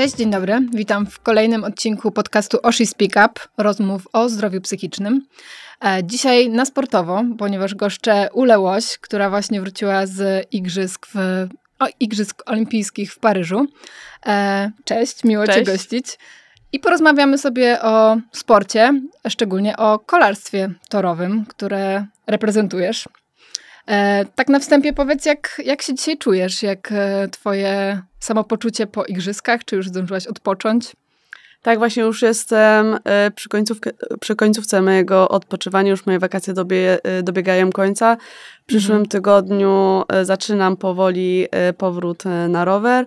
Cześć, dzień dobry. Witam w kolejnym odcinku podcastu Oshi Speak Up, rozmów o zdrowiu psychicznym. E, dzisiaj na sportowo, ponieważ goszczę Ule Łoś, która właśnie wróciła z igrzysk, w, o, igrzysk olimpijskich w Paryżu. E, cześć, miło Cześć. Cię gościć. I porozmawiamy sobie o sporcie, szczególnie o kolarstwie torowym, które reprezentujesz. E, tak na wstępie powiedz, jak, jak się dzisiaj czujesz? Jak e, twoje samopoczucie po igrzyskach? Czy już zdążyłaś odpocząć? Tak, właśnie już jestem e, przy, końcówce przy końcówce mojego odpoczywania, już moje wakacje dobie, dobiegają końca. W przyszłym mhm. tygodniu zaczynam powoli powrót na rower.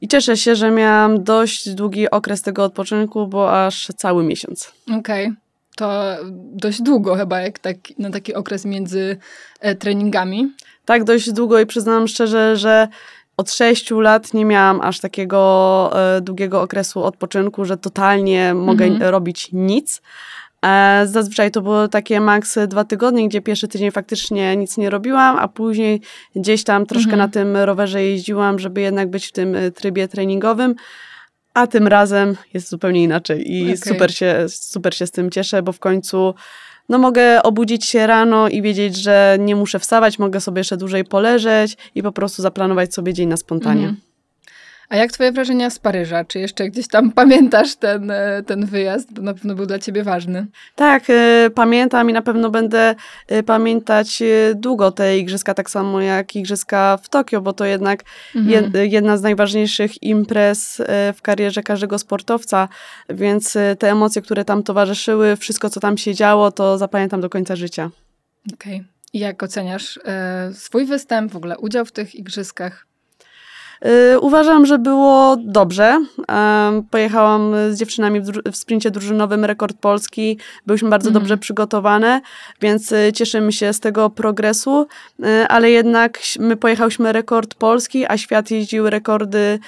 I cieszę się, że miałam dość długi okres tego odpoczynku, bo aż cały miesiąc. Okej. Okay to dość długo chyba, jak tak, na taki okres między e, treningami. Tak, dość długo i przyznam szczerze, że od sześciu lat nie miałam aż takiego e, długiego okresu odpoczynku, że totalnie mogę mhm. robić nic. E, zazwyczaj to było takie maks dwa tygodnie, gdzie pierwszy tydzień faktycznie nic nie robiłam, a później gdzieś tam troszkę mhm. na tym rowerze jeździłam, żeby jednak być w tym trybie treningowym a tym razem jest zupełnie inaczej i okay. super, się, super się z tym cieszę, bo w końcu no mogę obudzić się rano i wiedzieć, że nie muszę wstawać, mogę sobie jeszcze dłużej poleżeć i po prostu zaplanować sobie dzień na spontanie. Mm. A jak twoje wrażenia z Paryża? Czy jeszcze gdzieś tam pamiętasz ten, e, ten wyjazd? Bo na pewno był dla ciebie ważny. Tak, e, pamiętam i na pewno będę e, pamiętać długo te igrzyska, tak samo jak igrzyska w Tokio, bo to jednak mhm. jedna z najważniejszych imprez w karierze każdego sportowca, więc te emocje, które tam towarzyszyły, wszystko, co tam się działo, to zapamiętam do końca życia. Okej. Okay. Jak oceniasz swój występ, w ogóle udział w tych igrzyskach? Y, uważam, że było dobrze. Pojechałam z dziewczynami w sprincie drużynowym Rekord Polski. Byliśmy bardzo mhm. dobrze przygotowane, więc y, cieszymy się z tego progresu, y, ale jednak my pojechałyśmy Rekord Polski, a świat jeździł rekordy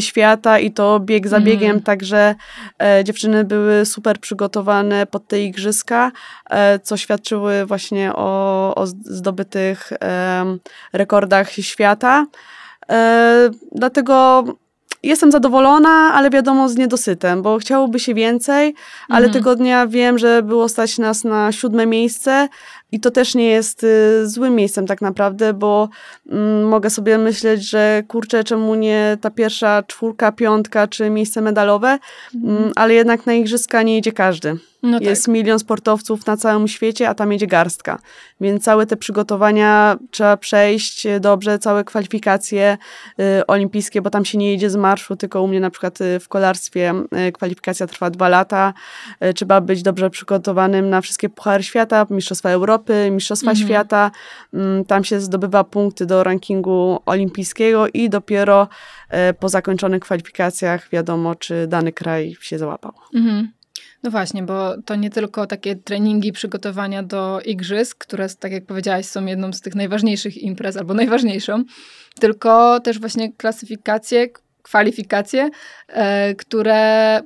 świata i to bieg za mhm. biegiem, mhm. także e, dziewczyny były super przygotowane pod te igrzyska, e, co świadczyły właśnie o, o zdobytych rekordach świata. E, dlatego jestem zadowolona, ale wiadomo z niedosytem, bo chciałoby się więcej, ale mhm. tego dnia wiem, że było stać nas na siódme miejsce, i to też nie jest y, złym miejscem tak naprawdę, bo mm, mogę sobie myśleć, że kurczę, czemu nie ta pierwsza czwórka, piątka czy miejsce medalowe, mhm. mm. ale jednak na igrzyska nie idzie każdy. No tak. jest tak. milion sportowców na całym świecie, a tam jedzie garstka. Więc całe te przygotowania trzeba przejść y, dobrze, całe kwalifikacje y, olimpijskie, bo tam się nie jedzie z marszu, tylko u mnie na przykład y, w kolarstwie y, kwalifikacja trwa dwa lata. Y, trzeba być dobrze przygotowanym na wszystkie puchary świata, mistrzostwa Europy, Europy, Mistrzostwa mhm. Świata. Mm, tam się zdobywa punkty do rankingu olimpijskiego i dopiero e, po zakończonych kwalifikacjach wiadomo, czy dany kraj się załapał. Mhm. No właśnie, bo to nie tylko takie treningi, przygotowania do igrzysk, które, tak jak powiedziałaś, są jedną z tych najważniejszych imprez albo najważniejszą, tylko też właśnie klasyfikacje, kwalifikacje, e, które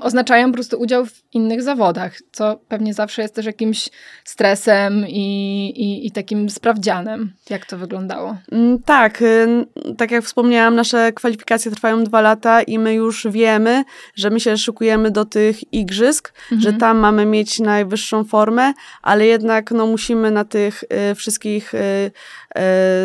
oznaczają po prostu udział w innych zawodach, co pewnie zawsze jest też jakimś stresem i, i, i, takim sprawdzianem, jak to wyglądało. Mm, tak, y, tak jak wspomniałam, nasze kwalifikacje trwają dwa lata i my już wiemy, że my się szykujemy do tych igrzysk, mhm. że tam mamy mieć najwyższą formę, ale jednak no, musimy na tych y, wszystkich y,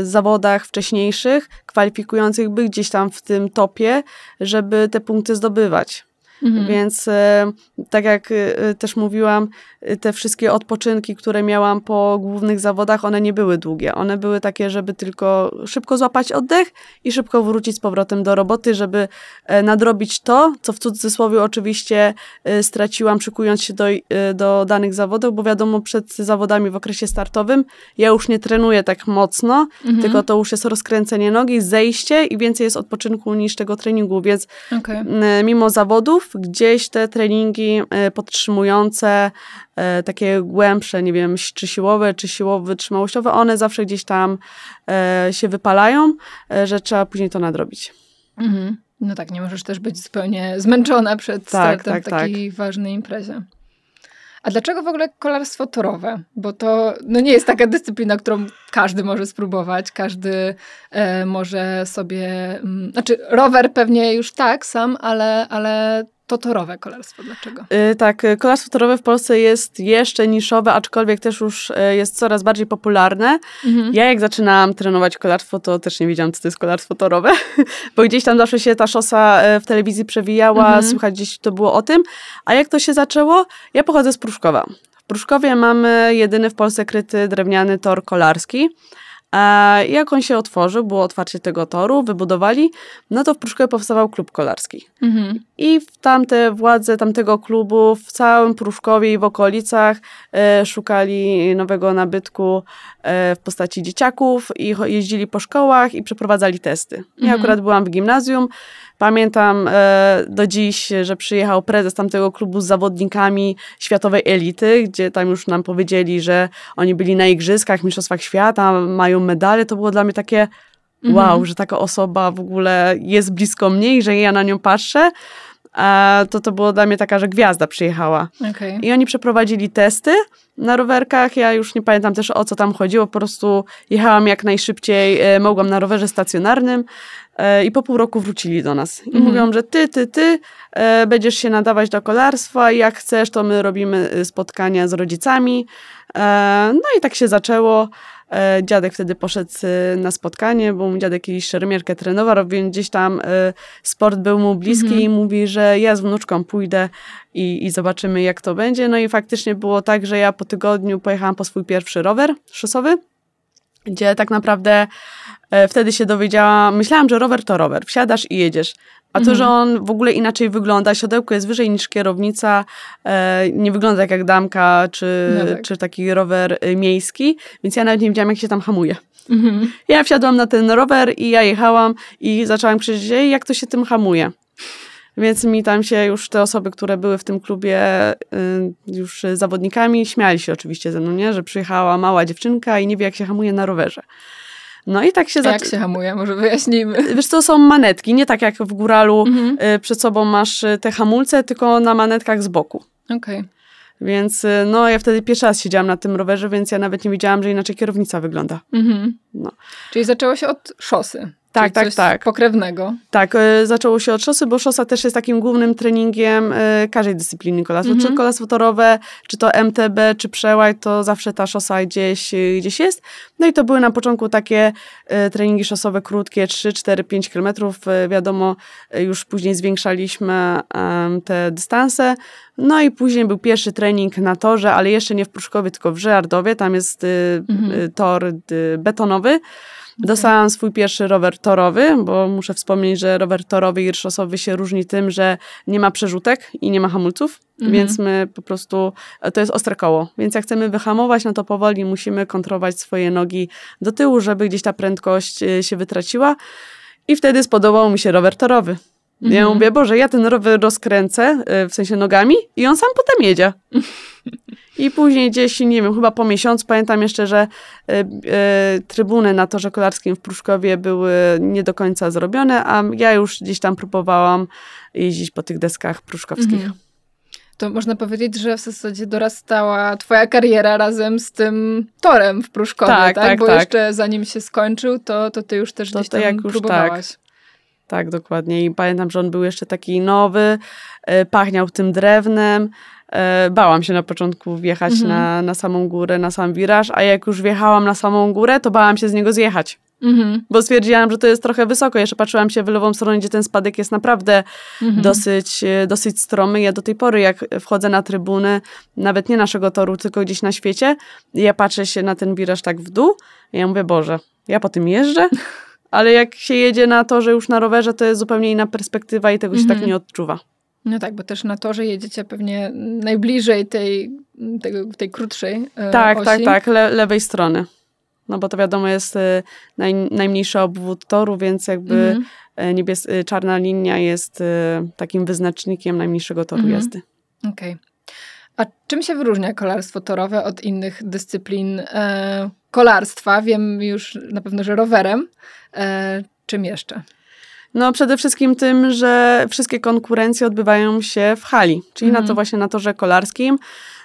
Y, zawodach wcześniejszych, kwalifikujących, by gdzieś tam w tym topie, żeby te punkty zdobywać. Mhm. Więc e, tak jak e, też mówiłam, e, te wszystkie odpoczynki, które miałam po głównych zawodach, one nie były długie. One były takie, żeby tylko szybko złapać oddech i szybko wrócić z powrotem do roboty, żeby nadrobić to, co w cudzysłowie oczywiście straciłam, szykując się do, do danych zawodów, bo wiadomo, przed zawodami w okresie startowym ja już nie trenuję tak mocno, mhm. tylko to już jest rozkręcenie nogi, zejście i więcej jest odpoczynku niż tego treningu, więc okay. mimo zawodów gdzieś te treningi e, podtrzymujące, e, takie głębsze, nie wiem, czy siłowe, czy siłowo-wytrzymałościowe, one zawsze gdzieś tam e, się wypalają, że trzeba później to nadrobić. Mhm. No tak, nie możesz też być zupełnie zmęczona przed tak, startem tak, takiej tak. ważnej imprezie. A dlaczego w ogóle kolarstwo torowe? Bo to no nie jest taka dyscyplina, którą każdy może spróbować, każdy e, może sobie. M, mm, znaczy, rower pewnie już tak sam, ale, ale to torowe kolarstwo. Dlaczego? Yy, tak, y, kolarstwo torowe w Polsce jest jeszcze niszowe, aczkolwiek też już y, jest coraz bardziej popularne. Mhm. Ja jak zaczynałam trenować kolarstwo, to też nie wiedziałam, co to jest kolarstwo torowe, bo gdzieś tam zawsze się ta szosa y, w telewizji przewijała, mhm. słychać gdzieś to było o tym. A jak to się zaczęło? Ja pochodzę z Pruszkowa. W Pruszkowie mamy jedyny w Polsce kryty drewniany tor kolarski. A jak on się otworzył, było otwarcie tego toru, wybudowali, no to w Pruszkowie powstawał klub kolarski. Mhm. I tamte władze tamtego klubu w całym Pruszkowie i w okolicach e, szukali nowego nabytku e, w postaci dzieciaków i jeździli po szkołach i przeprowadzali testy. Ja mhm. akurat byłam w gimnazjum, Pamiętam e, do dziś, że przyjechał prezes tamtego klubu z zawodnikami światowej elity, gdzie tam już nam powiedzieli, że oni byli na igrzyskach, mistrzostwach świata, mają medale. To było dla mnie takie mhm. wow, mhm. że taka osoba w ogóle jest blisko mnie i że ja na nią patrzę. A e, to to było dla mnie taka, że gwiazda przyjechała. Okay. I oni przeprowadzili testy na rowerkach. Ja już nie pamiętam też o co tam chodziło, po prostu jechałam jak najszybciej e, mogłam na rowerze stacjonarnym. E, I po pół roku wrócili do nas i mhm. mówią, że ty, ty, ty e, będziesz się nadawać do kolarstwa, jak chcesz, to my robimy y, spotkania z rodzicami. E, no i tak się zaczęło. Dziadek wtedy poszedł y, na spotkanie, bo mój dziadek kiedyś szermierkę trenował, więc gdzieś tam y, sport był mu bliski mhm. i mówi, że ja z wnuczką pójdę i, i, zobaczymy, jak to będzie. No i faktycznie było tak, że ja po tygodniu pojechałam po swój pierwszy rower szosowy gdzie tak naprawdę e, wtedy się dowiedziałam, myślałam, że rower to rower, wsiadasz i jedziesz. A to, że mhm. on w ogóle inaczej wygląda, siodełko jest wyżej niż kierownica, e, nie wygląda jak jak damka czy, no tak. czy taki rower e, miejski, więc ja nawet nie wiedziałam, jak się tam hamuje. Mhm. Ja wsiadłam na ten rower i ja jechałam i zaczęłam krzyczeć, jak to się tym hamuje. Więc mi tam się już te osoby, które były w tym klubie y, już zawodnikami, śmiali się oczywiście ze mną, nie? że przyjechała mała dziewczynka i nie wie, jak się hamuje na rowerze. No i tak się zaczyna. Jak się hamuje, może wyjaśnijmy. Wiesz, to są manetki, nie tak jak w góralu mhm. Y, przed sobą masz y, te hamulce, tylko na manetkach z boku. Okej. Okay. Więc no, ja wtedy pierwszy raz siedziałam na tym rowerze, więc ja nawet nie widziałam, że inaczej kierownica wygląda. Mhm. No. Czyli zaczęło się od szosy. Tak, tak, tak. Pokrewnego. Tak, y, zaczęło się od szosy, bo szosa też jest takim głównym treningiem y, każdej dyscypliny kolasu. Mm -hmm. Czy mhm. torowe, czy to MTB, czy przełaj, to zawsze ta szosa gdzieś, e, gdzieś jest. No i to były na początku takie treningi szosowe krótkie, 3, 4, 5 kilometrów. Wiadomo, już później zwiększaliśmy te dystanse. No i później był pierwszy trening na torze, ale jeszcze nie w Pruszkowie, tylko w Żyrardowie. Tam jest mm -hmm. tor betonowy. Dostałam swój pierwszy rower torowy, bo muszę wspomnieć, że rower torowy i ryszosowy się różni tym, że nie ma przerzutek i nie ma hamulców, mhm. więc my po prostu, e, to jest ostre koło, więc jak chcemy wyhamować, no to powoli musimy kontrolować swoje nogi do tyłu, żeby gdzieś ta prędkość e, się wytraciła i wtedy spodobał mi się rower torowy. Ja mhm. mówię, Boże, ja ten rower rozkręcę, e, w sensie nogami, i on sam potem jedzie. I później gdzieś, nie wiem, chyba po miesiącu, pamiętam jeszcze, że y, trybuny na Torze Kolarskim w Pruszkowie były nie do końca zrobione, a ja już gdzieś tam próbowałam jeździć po tych deskach pruszkowskich. Mhm. To można powiedzieć, że w zasadzie dorastała twoja kariera razem z tym torem w Pruszkowie, tak? tak? tak Bo tak. jeszcze zanim się skończył, to, to ty już też to, gdzieś tam już próbowałaś. Tak. Tak, dokładnie. I pamiętam, że on był jeszcze taki nowy, e, pachniał tym drewnem. E, bałam się na początku wjechać mhm. na, na samą górę, na sam wiraż, a jak już wjechałam na samą górę, to bałam się z niego zjechać. Mhm. Bo stwierdziłam, że to jest trochę wysoko. Jeszcze patrzyłam się w lewą stronę, gdzie ten spadek jest naprawdę mhm. dosyć, e, dosyć stromy. Ja do tej pory, jak wchodzę na trybuny, nawet nie naszego toru, tylko gdzieś na świecie, ja patrzę się na ten wiraż tak w dół i ja mówię, Boże, ja po tym jeżdżę? Ale jak się jedzie na to, że już na rowerze, to jest zupełnie inna perspektywa i tego się tak mhm. nie odczuwa. No tak, bo też na torze jedziecie pewnie najbliżej tej, tej, tej krótszej e, Tak, osi. tak, tak, le, lewej strony. No bo to wiadomo jest e, naj, najmniejszy obwód toru, więc jakby mm niebies, czarna linia jest takim wyznacznikiem najmniejszego toru mm jazdy. Okej. Okay. A czym się wyróżnia kolarstwo torowe od innych dyscyplin e, kolarstwa? Wiem już na pewno, że rowerem. E, czym jeszcze? No przede wszystkim tym, że wszystkie konkurencje odbywają się w hali, czyli na to mhm. właśnie na torze kolarskim.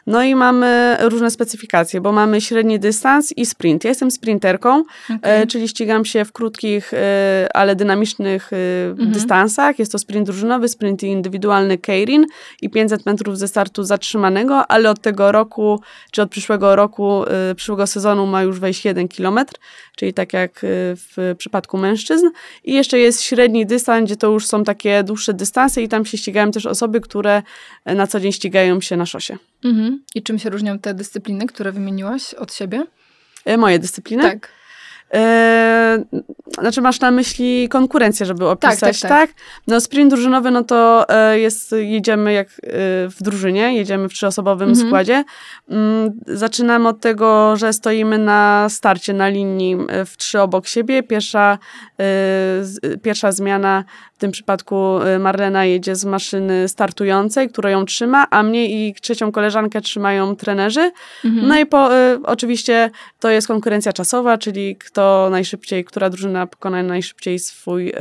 No i mamy różne specyfikacje, bo mamy średni dystans i sprint. Ja jestem sprinterką, e, okay. czyli ścigam się w krótkich, e, ale dynamicznych e, mhm. dystansach. Jest to sprint drużynowy, sprint indywidualny Keirin i 500 metrów ze startu zatrzymanego, ale od tego roku, czy od przyszłego roku, przyszłego sezonu ma już wejść 1 kilometr, czyli tak jak w przypadku mężczyzn. I jeszcze jest średni dystans, gdzie to już są takie dłuższe dystanse i tam się ścigają też osoby, które na co dzień ścigają się na szosie. Mhm. I czym się różnią te dyscypliny, które wymieniłaś od siebie? E, moje dyscypliny? Tak. Yy, znaczy masz na myśli konkurencję, żeby tak, opisać, tak? tak, tak. tak? No sprint drużynowy, no to e, jest, jedziemy jak e, w drużynie, jedziemy w trzyosobowym mhm. składzie. Mm, zaczynamy od tego, że stoimy na starcie, na linii w trzy obok siebie. Pierwsza, e, z, pierwsza zmiana, w tym przypadku Marlena jedzie z maszyny startującej, która ją trzyma, a mnie i trzecią koleżankę trzymają trenerzy. Mhm. No i po, oczywiście to jest konkurencja czasowa, czyli kto kto najszybciej, która drużyna pokona najszybciej swój, y,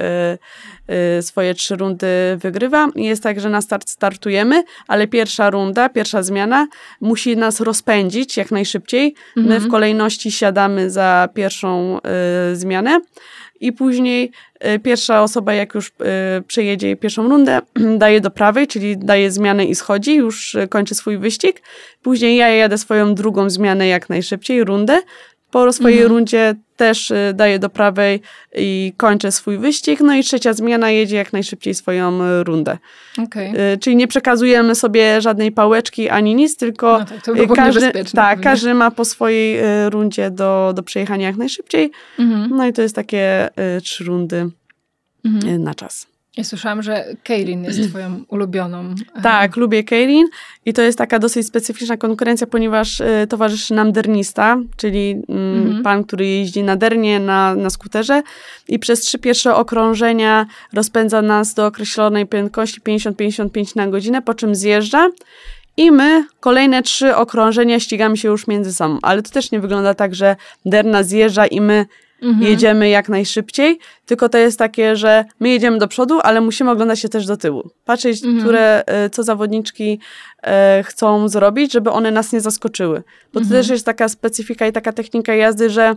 y, swoje trzy rundy wygrywa. Jest tak, że na start startujemy, ale pierwsza runda, pierwsza zmiana musi nas rozpędzić jak najszybciej. My w mhm. kolejności siadamy za pierwszą y, zmianę i później pierwsza osoba, jak już przejedzie pierwszą rundę, daje do prawej, czyli daje zmianę i schodzi, już kończy swój wyścig. Później ja jadę swoją drugą zmianę jak najszybciej, rundę, po swojej mhm. rundzie też y, daje do prawej i kończę swój wyścig. No i trzecia zmiana jedzie jak najszybciej swoją y, rundę. Okay. Czyli nie przekazujemy sobie żadnej pałeczki ani nic, tylko no tak, to każdy, tak, każdy ma po swojej y, rundzie do, do przejechania jak najszybciej. Mhm. No i to jest takie trzy rundy mhm. na czas. Ja słyszałam, że Kaylin jest twoją ulubioną. E, tak, lubię Kaylin i to jest taka dosyć specyficzna konkurencja, ponieważ y, towarzyszy nam dernista, czyli mm, mhm. pan, który jeździ na dernie, na, na skuterze i przez trzy pierwsze okrążenia rozpędza nas do określonej prędkości 50-55 na godzinę, po czym zjeżdża i my kolejne trzy okrążenia ścigamy się już między sobą. Ale to też nie wygląda tak, że derna zjeżdża i my Mhm. Jedziemy jak najszybciej, tylko to jest takie, że my jedziemy do przodu, ale musimy oglądać się też do tyłu. Patrzeć, mhm. które, e, co zawodniczki e, chcą zrobić, żeby one nas nie zaskoczyły. Bo to mhm. też jest taka specyfika i taka technika jazdy, że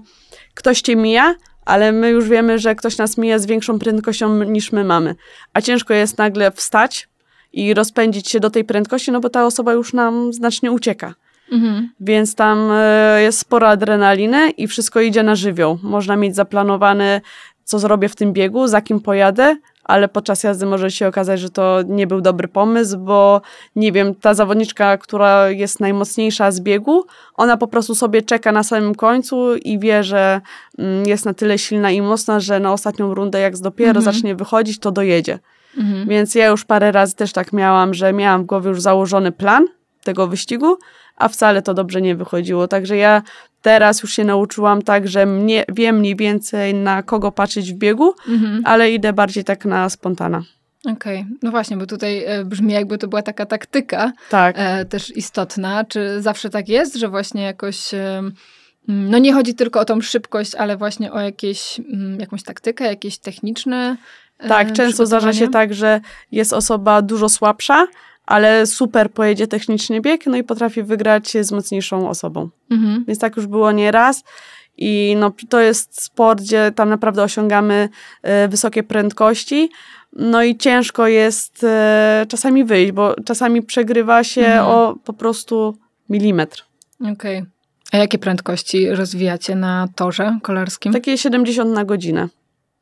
ktoś cię mija, ale my już wiemy, że ktoś nas mija z większą prędkością niż my mamy. A ciężko jest nagle wstać i rozpędzić się do tej prędkości, no bo ta osoba już nam znacznie ucieka. Mhm. Więc tam e, jest sporo adrenaliny i wszystko idzie na żywioł. Można mieć zaplanowany, co zrobię w tym biegu, za kim pojadę, ale podczas jazdy może się okazać, że to nie był dobry pomysł, bo nie wiem, ta zawodniczka, która jest najmocniejsza z biegu, ona po prostu sobie czeka na samym końcu i wie, że mm, jest na tyle silna i mocna, że na ostatnią rundę, jak dopiero mhm. zacznie wychodzić, to dojedzie. Mhm. Więc ja już parę razy też tak miałam, że miałam w głowie już założony plan tego wyścigu, a wcale to dobrze nie wychodziło. Także ja teraz już się nauczyłam tak, że mnie, wiem mniej więcej na kogo patrzeć w biegu, mhm. ale idę bardziej tak na spontana. Okej, okay. no właśnie, bo tutaj e, brzmi jakby to była taka taktyka tak. e, też istotna. Czy zawsze tak jest, że właśnie jakoś... E, mm, no nie chodzi tylko o tą szybkość, ale właśnie o jakieś, mm, jakąś taktykę, jakieś techniczne. E, tak, często zdarza się tak, że jest osoba dużo słabsza, ale super pojedzie technicznie bieg, no i potrafi wygrać z mocniejszą osobą. Mhm. Więc tak już było nieraz. I no, to jest sport, gdzie tam naprawdę osiągamy y, wysokie prędkości. No i ciężko jest y, czasami wyjść, bo czasami przegrywa się mhm. o po prostu milimetr. Okej. Okay. A jakie prędkości rozwijacie na torze kolarskim? Takie 70 na godzinę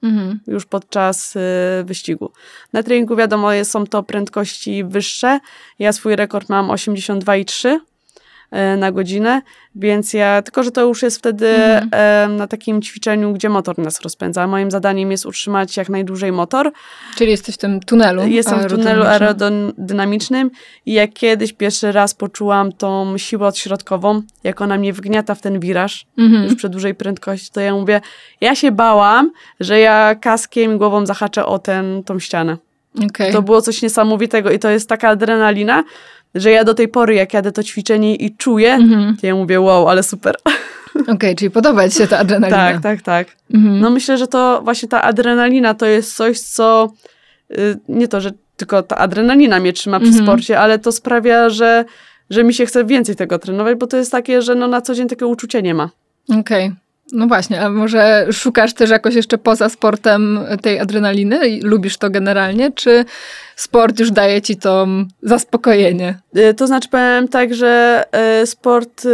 mhm. już podczas y, wyścigu. Na treningu wiadomo, są to prędkości wyższe. Ja swój rekord mam 82,3 E, na godzinę, więc ja, tylko że to już jest wtedy mhm. E, na takim ćwiczeniu, gdzie motor nas rozpędza. Moim zadaniem jest utrzymać jak najdłużej motor. Czyli jesteś w tym tunelu. Jestem w tunelu aerodynamicznym i jak kiedyś pierwszy raz poczułam tą siłę odśrodkową, jak ona mnie wgniata w ten wiraż, mhm. już przy dużej prędkości, to ja mówię, ja się bałam, że ja kaskiem i głową zahaczę o ten, tą ścianę. Okay. To było coś niesamowitego i to jest taka adrenalina, że ja do tej pory, jak jadę to ćwiczenie i czuję, mhm. to ja mówię, wow, ale super. Okej, okay, czyli podoba ci się ta adrenalina. tak, tak, tak. Mhm. No myślę, że to właśnie ta adrenalina to jest coś, co y, nie to, że tylko ta adrenalina mnie trzyma przy mhm. sporcie, ale to sprawia, że, że mi się chce więcej tego trenować, bo to jest takie, że no na co dzień takie uczucie nie ma. Okej. Okay. No właśnie, a może szukasz też jakoś jeszcze poza sportem tej adrenaliny? i Lubisz to generalnie, czy sport już daje ci to zaspokojenie? Y, to znaczy powiem tak, że y, sport y,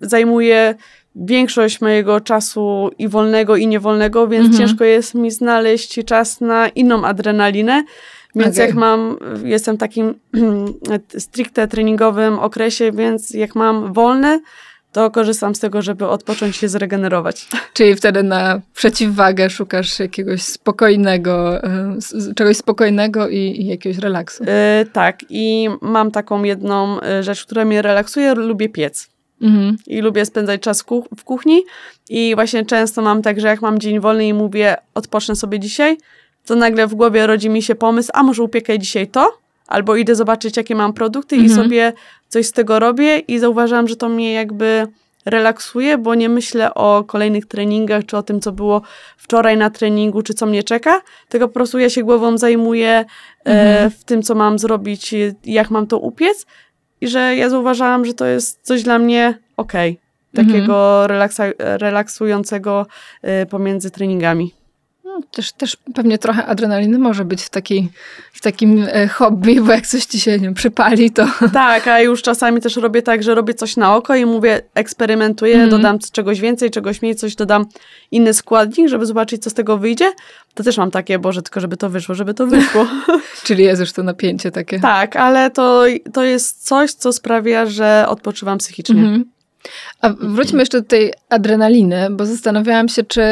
zajmuje większość mojego czasu i wolnego i niewolnego, więc mhm. ciężko jest mi znaleźć czas na inną adrenalinę. Więc okay. jak mam, jestem w takim stricte treningowym okresie, więc jak mam wolne, to korzystam z tego, żeby odpocząć się, zregenerować. Czyli wtedy na przeciwwagę szukasz jakiegoś spokojnego, e, czegoś spokojnego i, i jakiegoś relaksu. Yy, tak, i mam taką jedną e, rzecz, która mnie relaksuje, lubię piec. Mhm. I lubię spędzać czas w kuchni. I właśnie często mam tak, że jak mam dzień wolny i mówię, odpocznę sobie dzisiaj, to nagle w głowie rodzi mi się pomysł, a może upiekę dzisiaj to? albo idę zobaczyć, jakie mam produkty mhm. i sobie coś z tego robię i zauważam, że to mnie jakby relaksuje, bo nie myślę o kolejnych treningach, czy o tym, co było wczoraj na treningu, czy co mnie czeka, tylko po prostu ja się głową zajmuję e, mhm. e, w tym, co mam zrobić, jak mam to upiec i że ja zauważałam, że to jest coś dla mnie okej. Okay mhm. takiego relaksa- relaksującego y, pomiędzy treningami. Też, też pewnie trochę adrenaliny może być w, takiej, w takim e, hobby, bo jak coś ci się nie, przypali, to... Tak, a już czasami też robię tak, że robię coś na oko i mówię, eksperymentuję, mm. dodam czegoś więcej, czegoś mniej, coś dodam inny składnik, żeby zobaczyć, co z tego wyjdzie. To też mam takie, Boże, tylko żeby to wyszło, żeby to wyszło. Czyli jest już to napięcie takie. Tak, ale to, to jest coś, co sprawia, że odpoczywam psychicznie. Mm A wróćmy jeszcze do tej adrenaliny, bo zastanawiałam się, czy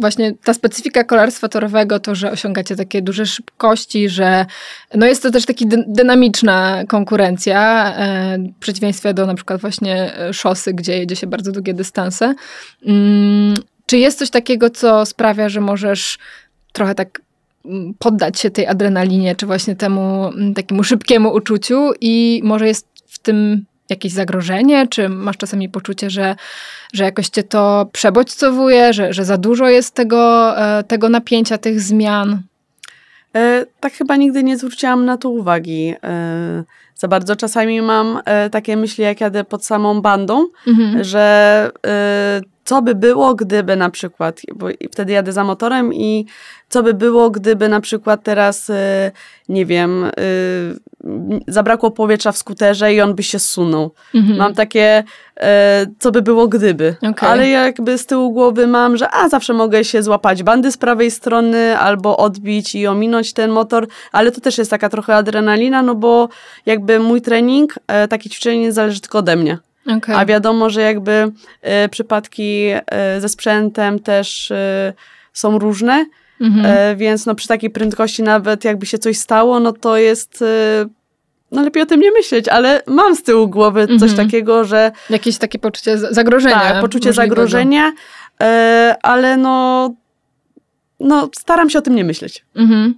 właśnie ta specyfika kolarstwa torowego, to, że osiągacie takie duże szybkości, że no jest to też taka dynamiczna konkurencja, e, w przeciwieństwie do na przykład właśnie e, szosy, gdzie jedzie się bardzo długie dystanse. Mm, czy jest coś takiego, co sprawia, że możesz trochę tak mm, poddać się tej adrenalinie, czy właśnie temu mm, takiemu szybkiemu uczuciu i może jest w tym jakieś zagrożenie? Czy masz czasami poczucie, że, że jakoś cię to przebodźcowuje, że, że za dużo jest tego, e, tego napięcia, tych zmian? E, tak chyba nigdy nie zwróciłam na to uwagi. E, za bardzo czasami mam takie myśli, jak jadę pod samą bandą, mhm. że co by było, gdyby na przykład, bo wtedy jadę za motorem i co by było, gdyby na przykład teraz, y, nie wiem, y, zabrakło powietrza w skuterze i on by się sunął. Mhm. Mam takie, y, co by było, gdyby. Okay. Ale jakby z tyłu głowy mam, że a, zawsze mogę się złapać bandy z prawej strony albo odbić i ominąć ten motor, ale to też jest taka trochę adrenalina, no bo jakby mój trening, e, takie ćwiczenie nie zależy tylko ode mnie. Okay. A wiadomo, że jakby e, przypadki e, ze sprzętem też e, są różne, mhm. więc no przy takiej prędkości nawet jakby się coś stało, no to jest no lepiej o tym nie myśleć, ale mam z tyłu głowy coś mm -hmm. takiego, że... Jakieś takie poczucie zagrożenia. Tak, poczucie zagrożenia, ale no, no staram się o tym nie myśleć. Mm -hmm.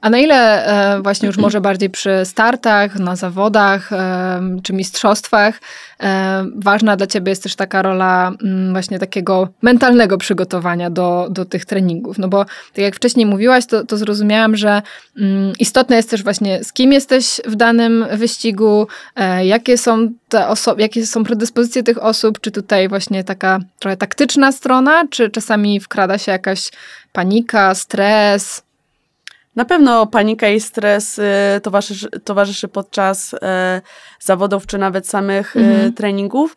A na ile e, właśnie już może bardziej przy startach, na zawodach e, czy mistrzostwach e, ważna dla ciebie jest też taka rola m, mm, właśnie takiego mentalnego przygotowania do, do tych treningów? No bo tak jak wcześniej mówiłaś, to, to zrozumiałam, że m, mm, istotne jest też właśnie z kim jesteś w danym wyścigu, e, jakie są te osoby, jakie są predyspozycje tych osób, czy tutaj właśnie taka trochę taktyczna strona, czy czasami wkrada się jakaś panika, stres, na pewno panika i stres y, towarzyszy, towarzyszy podczas y, zawodów czy nawet samych y, mhm. treningów.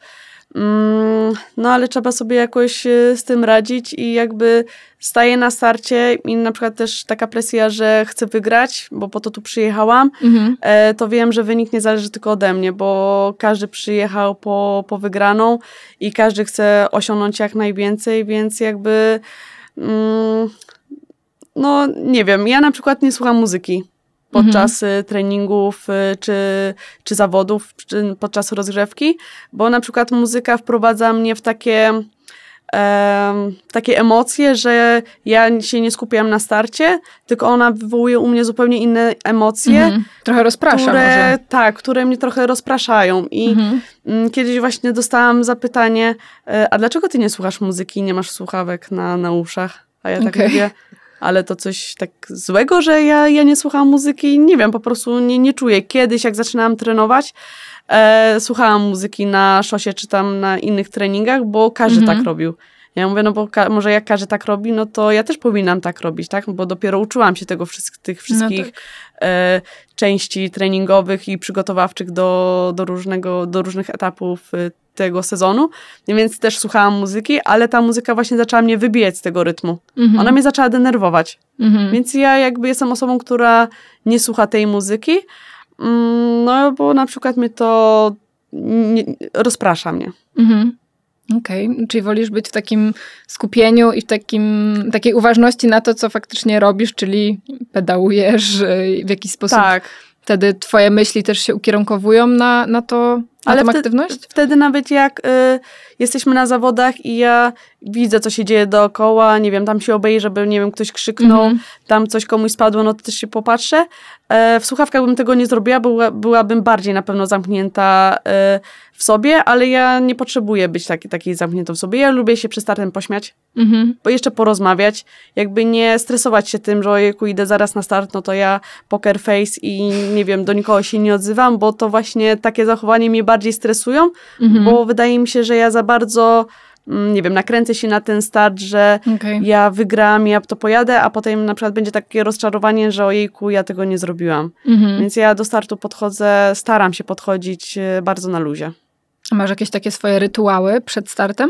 Mm, no, ale trzeba sobie jakoś z tym radzić i jakby staję na starcie i na przykład też taka presja, że chcę wygrać, bo po to tu przyjechałam, mhm. E, to wiem, że wynik nie zależy tylko ode mnie, bo każdy przyjechał po, po wygraną i każdy chce osiągnąć jak najwięcej, więc jakby mm, no nie wiem, ja na przykład nie słucham muzyki podczas mhm. Y, treningów y, czy, czy zawodów, czy podczas rozgrzewki, bo na przykład muzyka wprowadza mnie w takie, e, takie emocje, że ja się nie skupiam na starcie, tylko ona wywołuje u mnie zupełnie inne emocje. Mhm. Trochę rozprasza które, może. Tak, które mnie trochę rozpraszają i mhm. Mm, kiedyś właśnie dostałam zapytanie, y, a dlaczego ty nie słuchasz muzyki i nie masz słuchawek na, na uszach? A ja tak okay. mówię, ale to coś tak złego, że ja, ja nie słuchałam muzyki, nie wiem, po prostu nie, nie czuję. Kiedyś, jak zaczynałam trenować, e, słuchałam muzyki na szosie czy tam na innych treningach, bo każdy tak mhm. tak robił. Ja mówię, no bo może jak każdy tak robi, no to ja też powinnam tak robić, tak? Bo dopiero uczyłam się tego no wszystkich tych wszystkich no tak. e, części treningowych i przygotowawczych do, do, różnego, do różnych etapów y, tego sezonu, więc też słuchałam muzyki, ale ta muzyka właśnie zaczęła mnie wybijać z tego rytmu. Mhm. Ona mnie zaczęła denerwować. Mhm. Więc ja jakby jestem osobą, która nie słucha tej muzyki, mm, no bo na przykład mnie to nie, rozprasza mnie. Mhm. Okej, okay. czyli wolisz być w takim skupieniu i w takim, takiej uważności na to, co faktycznie robisz, czyli pedałujesz y, w jakiś sposób. Tak. Wtedy twoje myśli też się ukierunkowują na, na to, ale wtedy, aktywność? Wtedy nawet jak y, jesteśmy na zawodach i ja widzę, co się dzieje dookoła, nie wiem, tam się obejrzę, żeby, nie wiem, ktoś krzyknął, mm -hmm. tam coś komuś spadło, no to też się popatrzę. E, w słuchawkach bym tego nie zrobiła, była, byłabym bardziej na pewno zamknięta y, w sobie, ale ja nie potrzebuję być taki, takiej zamkniętą w sobie. Ja lubię się przy startem pośmiać, mm -hmm. bo jeszcze porozmawiać, jakby nie stresować się tym, że ojejku, idę zaraz na start, no to ja poker face i nie wiem, do nikogo się nie odzywam, bo to właśnie takie zachowanie mnie bardziej stresują, mhm. bo wydaje mi się, że ja za bardzo mm, nie wiem, nakręcę się na ten start, że okay. ja wygram, ja to pojadę, a potem na przykład będzie takie rozczarowanie, że ojejku, ja tego nie zrobiłam. Mhm. Więc ja do startu podchodzę, staram się podchodzić e, bardzo na luzie. A masz jakieś takie swoje rytuały przed startem?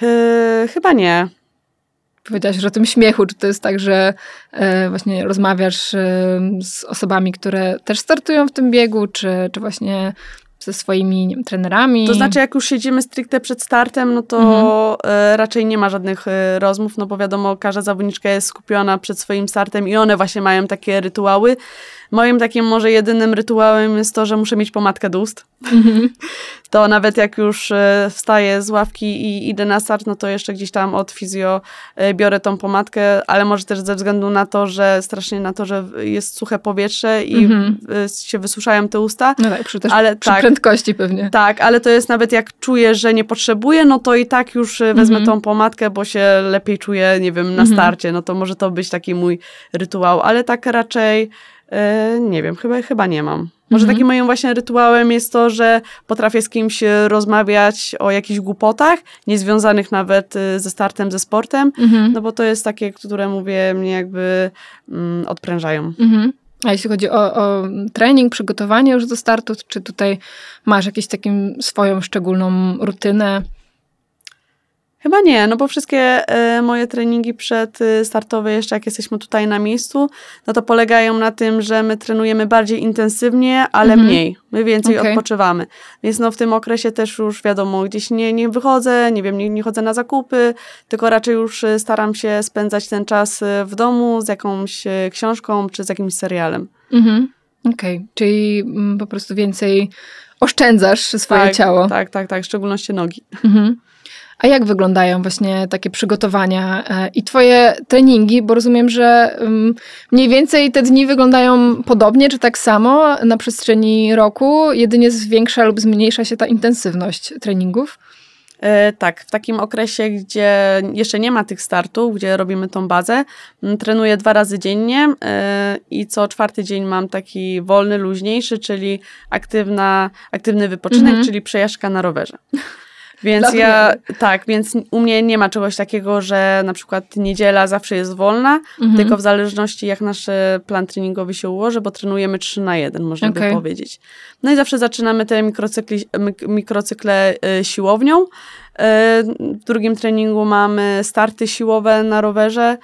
Yy, chyba nie powiedziałaś już o tym śmiechu, czy to jest tak, że e, właśnie rozmawiasz e, z osobami, które też startują w tym biegu, czy, czy właśnie ze swoimi wiem, trenerami. To znaczy, jak już siedzimy stricte przed startem, no to mhm. E, raczej nie ma żadnych rozmów, no bo wiadomo, każda zawodniczka jest skupiona przed swoim startem i one właśnie mają takie rytuały. Moim takim może jedynym rytuałem jest to, że muszę mieć pomadkę do ust. Mm-hmm. To nawet jak już e, wstaję z ławki i idę na start, no to jeszcze gdzieś tam od fizjo e, biorę tą pomadkę, ale może też ze względu na to, że strasznie na to, że jest suche powietrze i mm-hmm. się wysuszają te usta. No tak, przy, też, ale, przy tak, prędkości pewnie. Tak, ale to jest nawet jak czuję, że nie potrzebuję, no to i tak już wezmę mm-hmm. tą pomadkę, bo się lepiej czuję, nie wiem, na mhm. starcie. No to może to być taki mój rytuał, ale tak raczej E, nie wiem, chyba, chyba nie mam. Może mhm. takim moim właśnie rytuałem jest to, że potrafię z kimś e, rozmawiać o jakichś głupotach, niezwiązanych nawet e, ze startem, ze sportem, mhm. no bo to jest takie, które mówię, mnie jakby mm, odprężają. Mhm. A jeśli chodzi o, o, trening, przygotowanie już do startu, czy tutaj masz jakąś taką swoją szczególną rutynę? Chyba nie, no bo wszystkie e, moje treningi przedstartowe, e, jeszcze jak jesteśmy tutaj na miejscu, no to polegają na tym, że my trenujemy bardziej intensywnie, ale mhm. mniej. My więcej okay. odpoczywamy. Więc no w tym okresie też już wiadomo, gdzieś nie, nie wychodzę, nie wiem, nie, nie chodzę na zakupy, tylko raczej już e, staram się spędzać ten czas w domu z jakąś książką czy z jakimś serialem. Mhm. Okej, okay. czyli mm, po prostu więcej oszczędzasz swoje tak, ciało. Tak, tak, tak, w szczególności nogi. Mhm. A jak wyglądają właśnie takie przygotowania e, i Twoje treningi? Bo rozumiem, że mm, mniej więcej te dni wyglądają podobnie czy tak samo na przestrzeni roku, jedynie zwiększa lub zmniejsza się ta intensywność treningów. E, tak, w takim okresie, gdzie jeszcze nie ma tych startów, gdzie robimy tą bazę, trenuję dwa razy dziennie e, i co czwarty dzień mam taki wolny, luźniejszy, czyli aktywna, aktywny wypoczynek, mhm. czyli przejażdżka na rowerze. Więc ja, tak, więc u mnie nie ma czegoś takiego, że na przykład niedziela zawsze jest wolna, mhm. tylko w zależności jak nasz e, plan treningowy się ułoży, bo trenujemy 3 na 1, można okay. by powiedzieć. No i zawsze zaczynamy te mikrocykli, mikrocykle e, siłownią. E, w drugim treningu mamy starty siłowe na rowerze,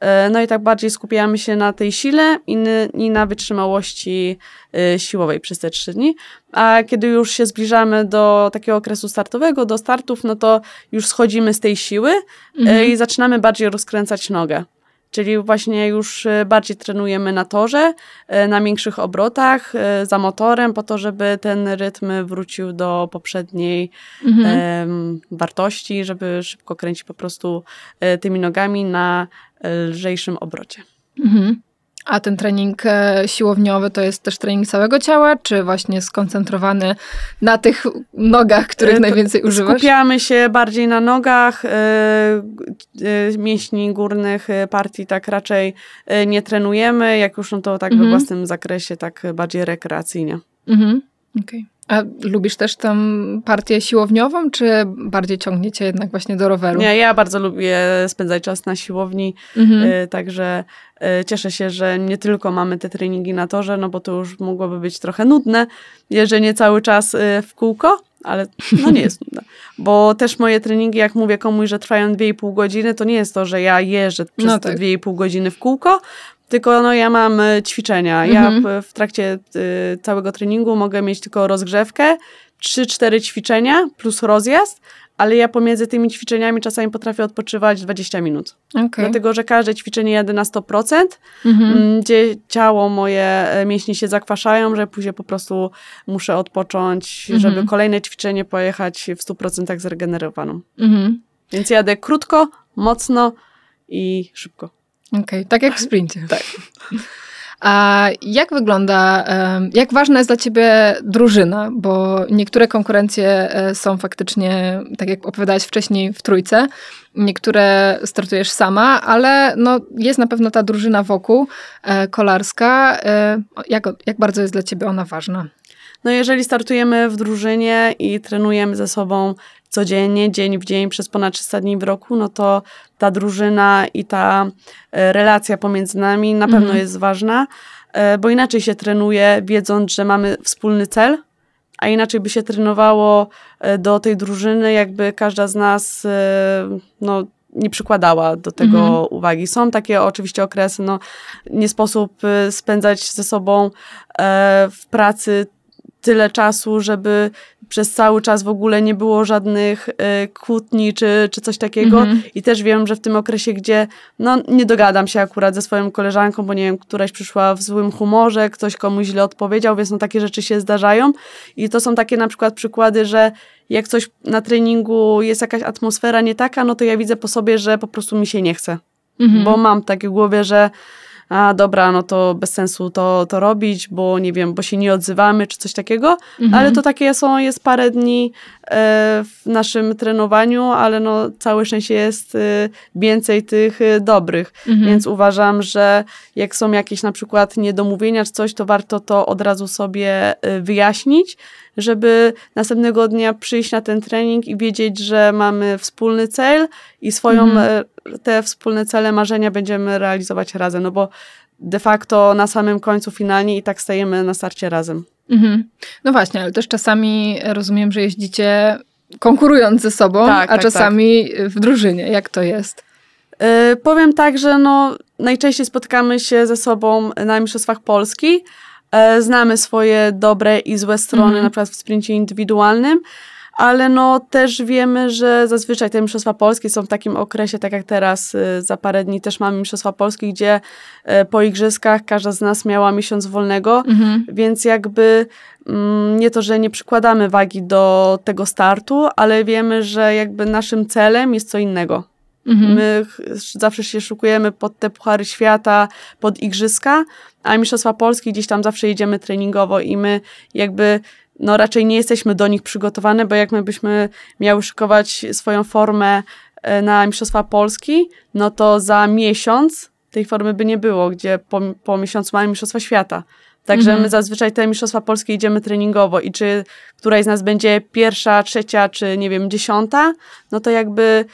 E, no i tak bardziej skupiamy się na tej sile i, i na wytrzymałości e, siłowej przez te trzy dni. A kiedy już się zbliżamy do takiego okresu startowego, do startów, no to już schodzimy z tej siły e, mhm. i zaczynamy bardziej rozkręcać nogę. Czyli właśnie już e, bardziej trenujemy na torze, e, na większych obrotach, e, za motorem, po to, żeby ten rytm wrócił do poprzedniej mhm. wartości, żeby szybko kręcić po prostu tymi nogami na lżejszym obrocie. Mhm. A ten trening e, siłowniowy to jest też trening całego ciała, czy właśnie skoncentrowany na tych nogach, których e, najwięcej używasz? Skupiamy się bardziej na nogach, e, mięśni górnych partii tak raczej nie trenujemy, jak już no to tak mhm. we własnym zakresie, tak bardziej rekreacyjnie. Mhm. Okej. Okay. A lubisz też tę partię siłowniową, czy bardziej ciągniecie jednak właśnie do roweru? Nie, ja bardzo lubię spędzać czas na siłowni, mhm. y, także y, cieszę się, że nie tylko mamy te treningi na torze, no bo to już mogłoby być trochę nudne, jeżdżę nie cały czas y, w kółko, ale no nie jest nudne. Bo też moje treningi, jak mówię komuś, że trwają 2,5 godziny, to nie jest to, że ja jeżdżę przez no tak. te 2,5 godziny w kółko, tylko no, ja mam e, ćwiczenia. Mhm. Ja w trakcie y, całego treningu mogę mieć tylko rozgrzewkę, 3-4 ćwiczenia plus rozjazd, ale ja pomiędzy tymi ćwiczeniami czasami potrafię odpoczywać 20 minut. Okay. Dlatego, że każde ćwiczenie jadę na 100%, mhm. Mm, gdzie ciało moje, e, mięśnie się zakwaszają, że później po prostu muszę odpocząć, mhm. żeby kolejne ćwiczenie pojechać w 100% zregenerowaną. Mhm. Więc jadę krótko, mocno i szybko. Okej, okay, tak jak w sprincie. tak. A jak wygląda, jak ważna jest dla ciebie drużyna? Bo niektóre konkurencje e, są faktycznie, tak jak opowiadałaś wcześniej, w trójce. Niektóre startujesz sama, ale no, jest na pewno ta drużyna wokół, e, kolarska. E, jak, jak bardzo jest dla ciebie ona ważna? No jeżeli startujemy w drużynie i trenujemy ze sobą codziennie, dzień w dzień, przez ponad 300 dni w roku, no to ta drużyna i ta e, relacja pomiędzy nami na pewno mhm. jest ważna, e, bo inaczej się trenuje, wiedząc, że mamy wspólny cel, a inaczej by się trenowało e, do tej drużyny, jakby każda z nas no, nie przykładała do tego mhm. uwagi. Są takie oczywiście okresy, no, nie sposób spędzać ze sobą w pracy tyle czasu, żeby przez cały czas w ogóle nie było żadnych y, kłótni czy, czy coś takiego. Mm -hmm. I też wiem, że w tym okresie, gdzie no, nie dogadam się akurat ze swoją koleżanką, bo nie wiem, któraś przyszła w złym humorze, ktoś komuś źle odpowiedział, więc no, takie rzeczy się zdarzają. I to są takie na przykład przykłady, że jak coś na treningu jest jakaś atmosfera nie taka, no to ja widzę po sobie, że po prostu mi się nie chce. Mm -hmm. Bo mam takie głowie, że a dobra, no to bez sensu to, to robić, bo nie wiem, bo się nie odzywamy czy coś takiego, mhm. ale to takie są, jest parę dni e, w naszym trenowaniu, ale no całe szczęście jest e, więcej tych y, dobrych, mhm. więc uważam, że jak są jakieś na przykład niedomówienia czy coś, to warto to od razu sobie y, wyjaśnić, żeby następnego dnia przyjść na ten trening i wiedzieć, że mamy wspólny cel i swoją mhm e, te wspólne cele, marzenia będziemy realizować razem, no bo de facto na samym końcu finalnie i tak stajemy na starcie razem. Mhm. No właśnie, ale też czasami rozumiem, że jeździcie konkurując ze sobą, tak, a tak, czasami tak. w drużynie. Jak to jest? Yy, powiem tak, że no, najczęściej spotykamy się ze sobą na Mistrzostwach Polski. Yy, znamy swoje dobre i złe strony, mhm. na przykład w sprincie indywidualnym ale no też wiemy, że zazwyczaj te Mistrzostwa Polskie są w takim okresie, tak jak teraz, y, za parę dni też mamy Mistrzostwa Polskie, gdzie y, po igrzyskach każda z nas miała miesiąc wolnego, mhm. więc jakby mm, nie to, że nie przykładamy wagi do tego startu, ale wiemy, że jakby naszym celem jest co innego. Mhm. My zawsze się szukujemy pod te puchary świata, pod igrzyska, a Mistrzostwa Polski gdzieś tam zawsze jedziemy treningowo i my jakby no raczej nie jesteśmy do nich przygotowane, bo jak my byśmy miały szykować swoją formę e, na Mistrzostwa Polski, no to za miesiąc tej formy by nie było, gdzie po, po miesiącu mamy Mistrzostwa Świata. Także mhm. my zazwyczaj te Mistrzostwa Polskie idziemy treningowo i czy któraś z nas będzie pierwsza, trzecia, czy nie wiem, dziesiąta, no to jakby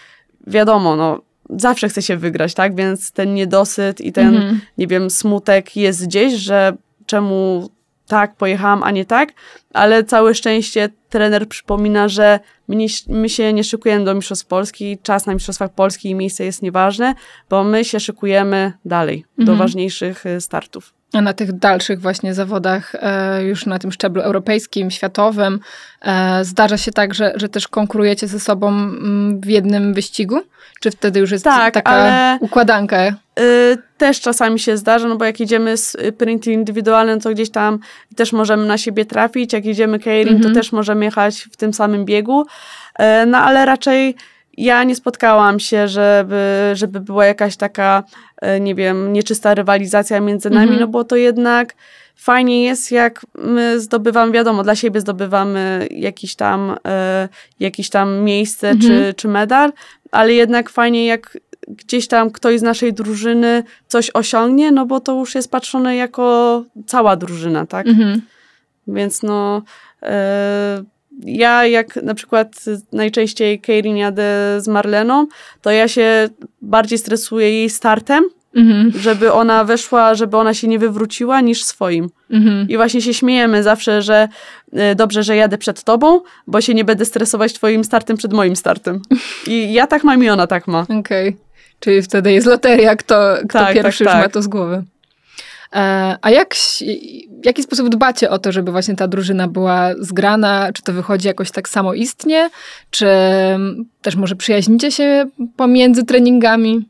wiadomo, no zawsze chce się wygrać, tak? Więc ten niedosyt i ten, mhm. nie wiem, smutek jest gdzieś, że czemu tak, pojechałam, a nie tak, ale całe szczęście trener przypomina, że my, my się nie szykujemy do Mistrzostw Polski, czas na Mistrzostwach Polski i miejsce jest nieważne, bo my się szykujemy dalej, mhm. do ważniejszych y, startów. A na tych dalszych właśnie zawodach, e, już na tym szczeblu europejskim, światowym, e, zdarza się tak, że, że też konkurujecie ze sobą mm, w jednym wyścigu? Czy wtedy już jest tak, taka ale... układanka? Y, też czasami się zdarza, no bo jak idziemy z y, printy indywidualnym, to gdzieś tam też możemy na siebie trafić, jak idziemy catering, mm-hmm. to mhm. też możemy jechać w tym samym biegu, y, no ale raczej ja nie spotkałam się, żeby, żeby była jakaś taka, nie wiem, nieczysta rywalizacja między nami, mm-hmm. no bo to jednak fajnie jest, jak my zdobywamy, wiadomo, dla siebie zdobywamy jakiś tam, jakiś tam miejsce mhm. czy, czy medal, ale jednak fajnie, jak gdzieś tam ktoś z naszej drużyny coś osiągnie, no bo to już jest patrzone jako cała drużyna, tak? Mhm. Więc no... E, ja jak na przykład najczęściej Keirin jadę z Marleną, to ja się bardziej stresuję jej startem, mhm. żeby ona weszła, żeby ona się nie wywróciła niż swoim. Mhm. I właśnie się śmiejemy zawsze, że e, dobrze, że jadę przed tobą, bo się nie będę stresować twoim startem przed moim startem. I ja tak mam i ona tak ma. Okej. Okay. Czyli wtedy jest loteria, kto, kto tak, pierwszy tak, tak. już ma tak. to z głowy. E, a jak, w jaki sposób dbacie o to, żeby właśnie ta drużyna była zgrana? Czy to wychodzi jakoś tak samoistnie? Czy też może przyjaźnicie się pomiędzy treningami?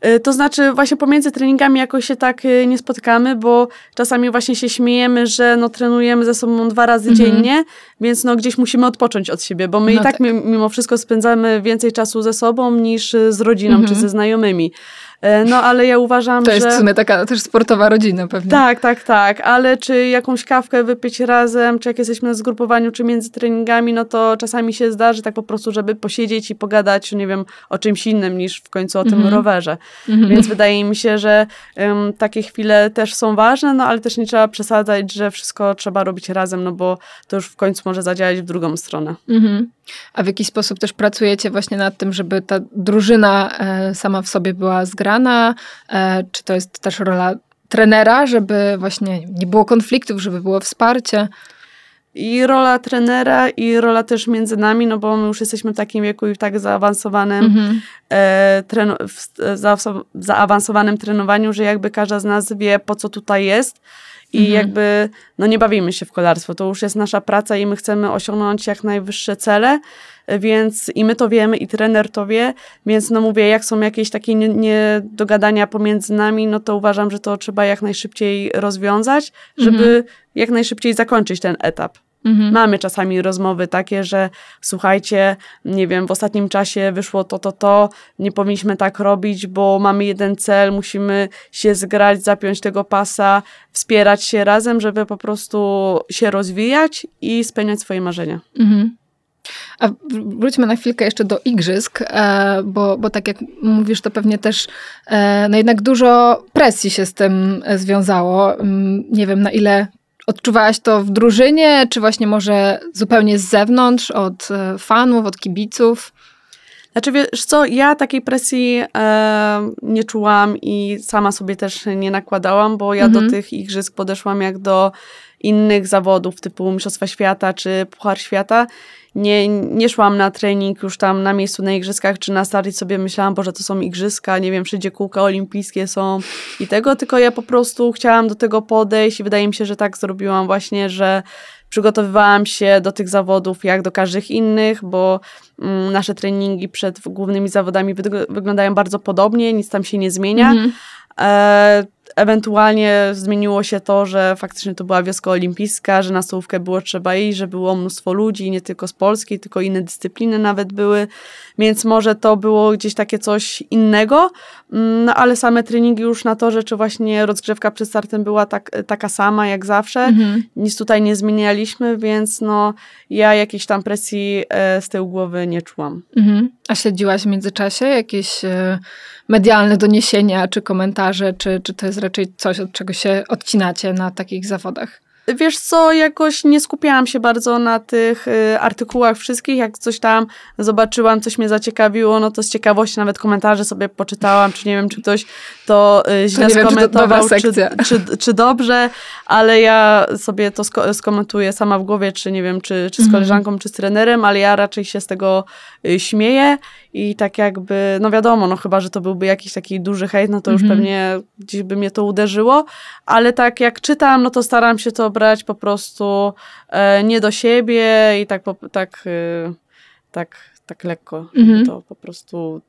E, to znaczy właśnie pomiędzy treningami jakoś się tak e, nie spotkamy, bo czasami właśnie się śmiejemy, że no trenujemy ze sobą dwa razy mhm. dziennie, więc no gdzieś musimy odpocząć od siebie, bo my no i tak, tak, mimo wszystko spędzamy więcej czasu ze sobą niż z rodziną mhm. czy ze znajomymi. E, no ale ja uważam, to że... To jest w sumie taka też sportowa rodzina pewnie. Tak, tak, tak. Ale czy jakąś kawkę wypić razem, czy jak jesteśmy na zgrupowaniu, czy między treningami, no to czasami się zdarzy tak po prostu, żeby posiedzieć i pogadać, nie wiem, o czymś innym niż w końcu o tym mm -hmm. rowerze. Mm -hmm. Więc wydaje mi się, że um, takie chwile też są ważne, no ale też nie trzeba przesadzać, że wszystko trzeba robić razem, no bo to już w końcu może zadziałać w drugą stronę. Mm -hmm. A w jaki sposób też pracujecie właśnie nad tym, żeby ta drużyna e, sama w sobie była zgrana? E, czy to jest też rola trenera, żeby właśnie nie było konfliktów, żeby było wsparcie? i rola trenera, i rola też między nami, no bo my już jesteśmy w takim wieku i tak zaawansowanym, mm -hmm. e, trenu, w, za, w zaawansowanym trenowaniu, że jakby każda z nas wie, po co tutaj jest i mhm. jakby, no nie bawimy się w kolarstwo, to już jest nasza praca i my chcemy osiągnąć jak najwyższe cele, więc i my to wiemy, i trener to wie, więc no mówię, jak są jakieś takie niedogadania pomiędzy nami, no to uważam, że to trzeba jak najszybciej rozwiązać, żeby mhm. jak najszybciej zakończyć ten etap. Mhm. Mamy czasami rozmowy takie, że słuchajcie, nie wiem, w ostatnim czasie wyszło to, to, to, nie powinniśmy tak robić, bo mamy jeden cel, musimy się zgrać, zapiąć tego pasa, wspierać się razem, żeby po prostu się rozwijać i spełniać swoje marzenia. Mhm. A wróćmy na chwilkę jeszcze do igrzysk, e, bo, bo tak jak mówisz, to pewnie też e, no jednak dużo presji się z tym e, związało. Mm, nie wiem, na ile Odczuwałaś to w drużynie, czy właśnie może zupełnie z zewnątrz, od e, fanów, od kibiców? Znaczy, wiesz co, ja takiej presji e, nie czułam i sama sobie też nie nakładałam, bo ja mhm. do tych igrzysk podeszłam jak do innych zawodów typu Mistrzostwa Świata czy Puchar Świata, nie, nie szłam na trening już tam na miejscu na igrzyskach czy na start i sobie myślałam, bo że to są igrzyska, nie wiem, wszędzie kółka olimpijskie są i tego, tylko ja po prostu chciałam do tego podejść i wydaje mi się, że tak zrobiłam właśnie, że przygotowywałam się do tych zawodów jak do każdych innych, bo mm, nasze treningi przed głównymi zawodami wyg wyglądają bardzo podobnie, nic tam się nie zmienia. Mm -hmm. e Ewentualnie zmieniło się to, że faktycznie to była wioska olimpijska, że na stołówkę było trzeba iść, że było mnóstwo ludzi, nie tylko z Polski, tylko inne dyscypliny nawet były, więc może to było gdzieś takie coś innego, mm, no ale same treningi już na to, że czy właśnie rozgrzewka przed startem była tak, taka sama jak zawsze, mhm. nic tutaj nie zmienialiśmy, więc no ja jakiejś tam presji e, z tyłu głowy nie czułam. Mhm. A śledziłaś w międzyczasie jakieś e, medialne doniesienia, czy komentarze, czy, czy to jest raczej coś, od czego się odcinacie na takich zawodach? Wiesz co, jakoś nie skupiałam się bardzo na tych y, artykułach wszystkich. Jak coś tam zobaczyłam, coś mnie zaciekawiło, no to z ciekawości nawet komentarze sobie poczytałam, czy nie wiem, czy ktoś to y, źle to skomentował, czy, czy, czy, czy, dobrze, ale ja sobie to skomentuję sama w głowie, czy nie wiem, czy, czy z mhm. koleżanką, czy z trenerem, ale ja raczej się z tego y, śmieję i tak jakby, no wiadomo, no chyba, że to byłby jakiś taki duży hejt, no to już mhm. pewnie gdzieś by mnie to uderzyło, ale tak jak czytam, no to staram się to brać po prostu e, nie do siebie i tak, po, tak, e, tak, tak lekko mhm. to po prostu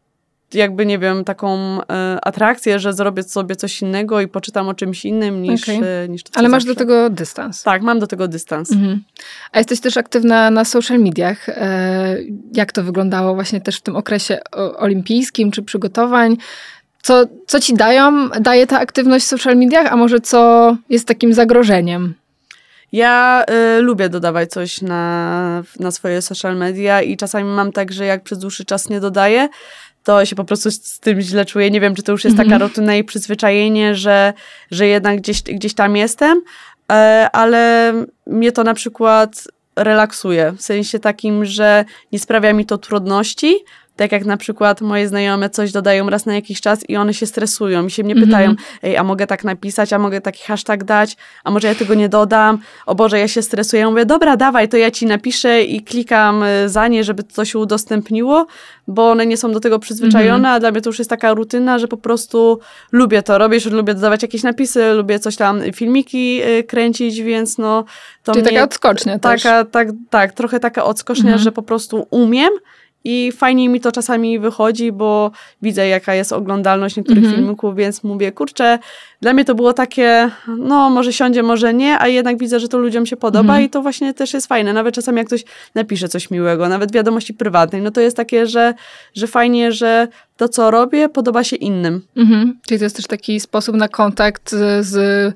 jakby, nie wiem, taką e, atrakcję, że zrobię sobie coś innego i poczytam o czymś innym niż, okay. e, niż to, Ale masz zawsze. do tego dystans. Tak, mam do tego dystans. Mhm. A jesteś też aktywna na social mediach. E, jak to wyglądało właśnie też w tym okresie olimpijskim czy przygotowań? Co, co ci dają, daje ta aktywność w social mediach, a może co jest takim zagrożeniem? Ja y, lubię dodawać coś na, na swoje social media i czasami mam tak, że jak przez dłuższy czas nie dodaję, to się po prostu z tym źle czuję. Nie wiem, czy to już jest mm -hmm. taka mhm. rutyna i przyzwyczajenie, że, że jednak gdzieś, gdzieś tam jestem, e, ale mnie to na przykład relaksuje, w sensie takim, że nie sprawia mi to trudności, tak jak na przykład moje znajome coś dodają raz na jakiś czas i one się stresują i się mnie mhm. pytają, mm -hmm. ej, a mogę tak napisać, a mogę taki hashtag dać, a może ja tego nie dodam, o Boże, ja się stresuję. Ja mówię, dobra, dawaj, to ja ci napiszę i klikam y, za nie, żeby to się udostępniło, bo one nie są do tego przyzwyczajone, mm -hmm. a dla mnie to już jest taka rutyna, że po prostu lubię to robić, lubię dodawać jakieś napisy, lubię coś tam, filmiki y, kręcić, więc no... To Czyli mnie, taka odskocznia taka, też. Tak, tak, trochę taka odskocznia, mm -hmm. że po prostu umiem, i fajnie mi to czasami wychodzi, bo widzę, jaka jest oglądalność niektórych mm filmików, więc mówię, kurczę, dla mnie to było takie, no może siądzie, może nie, a jednak widzę, że to ludziom się podoba mhm. i to właśnie też jest fajne. Nawet czasami jak ktoś napisze coś miłego, nawet wiadomości prywatnej, no to jest takie, że, że fajnie, że to, co robię, podoba się innym. Mhm. Czyli to jest też taki sposób na kontakt z, z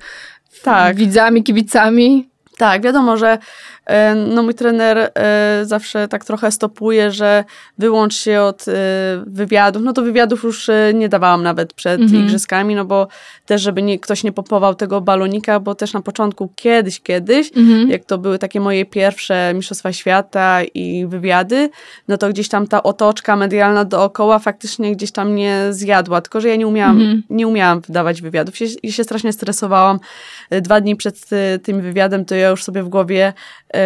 tak. widzami, kibicami. Tak, wiadomo, że E, no mój trener e, zawsze tak trochę stopuje, że wyłącz się od e, wywiadów. No to wywiadów już nie dawałam nawet przed mhm. igrzyskami, no bo też, żeby nie, ktoś nie popował tego balonika, bo też na początku kiedyś, kiedyś, mhm. jak to były takie moje pierwsze Mistrzostwa Świata i wywiady, no to gdzieś tam ta otoczka medialna dookoła faktycznie gdzieś tam mnie zjadła, tylko że ja nie umiałam, mhm. nie umiałam wydawać wywiadów. Ja się, się strasznie stresowałam. Dwa dni przed tym wywiadem to ja już sobie w głowie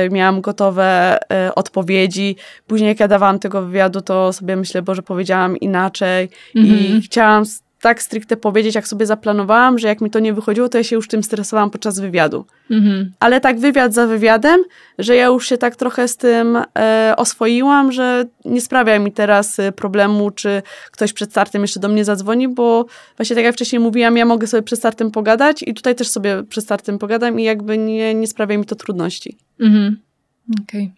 Y, miałam gotowe y, odpowiedzi. Później, jak ja dawałam tego wywiadu, to sobie myślę, Boże, powiedziałam inaczej mm -hmm. i mhm. chciałam tak stricte powiedzieć, jak sobie zaplanowałam, że jak mi to nie wychodziło, to ja się już tym stresowałam podczas wywiadu. Mhm. Ale tak wywiad za wywiadem, że ja już się tak trochę z tym e, oswoiłam, że nie sprawia mi teraz e, problemu, czy ktoś przed startem jeszcze do mnie zadzwoni, bo właśnie tak jak wcześniej mówiłam, ja mogę sobie przed startem pogadać i tutaj też sobie przed startem pogadam i jakby nie, nie sprawia mi to trudności. Mhm. Okej. Okay.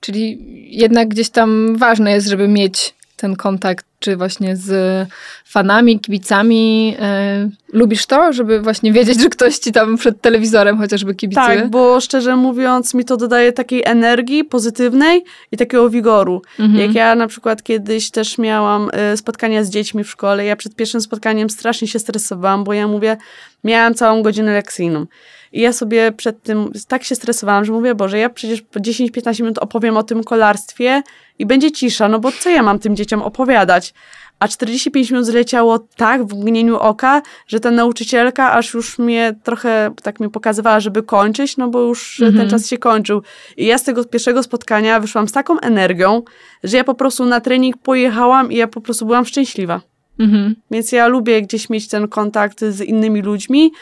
Czyli jednak gdzieś tam ważne jest, żeby mieć ten kontakt, czy właśnie z fanami, kibicami. E, lubisz to, żeby właśnie wiedzieć, że ktoś ci tam przed telewizorem chociażby kibicuje? Tak, bo szczerze mówiąc mi to dodaje takiej energii pozytywnej i takiego wigoru. Mhm. Jak ja na przykład kiedyś też miałam e, spotkania z dziećmi w szkole, ja przed pierwszym spotkaniem strasznie się stresowałam, bo ja mówię, miałam całą godzinę lekcyjną. I ja sobie przed tym tak się stresowałam, że mówię, Boże, ja przecież 10-15 minut opowiem o tym kolarstwie i będzie cisza, no bo co ja mam tym dzieciom opowiadać? A 45 minut zleciało tak w mgnieniu oka, że ta nauczycielka aż już mnie trochę tak mi pokazywała, żeby kończyć, no bo już ten mhm. czas się kończył. I ja z tego pierwszego spotkania wyszłam z taką energią, że ja po prostu na trening pojechałam i ja po prostu byłam szczęśliwa. Mhm. Więc ja lubię gdzieś mieć ten kontakt z innymi ludźmi,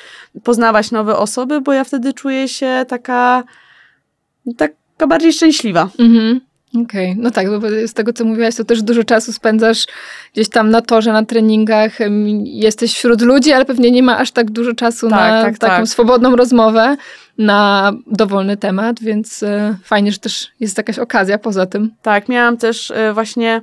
poznawać nowe osoby, bo ja wtedy czuję się taka, taka bardziej szczęśliwa. Mhm. Okej, okay. no tak, bo z tego co mówiłaś, to też dużo czasu spędzasz gdzieś tam na torze, na treningach, jesteś wśród ludzi, ale pewnie nie ma aż tak dużo czasu tak, na tak, taką tak. swobodną rozmowę, na dowolny temat, więc e, fajnie, że też jest jakaś okazja poza tym. Tak, miałam też e, właśnie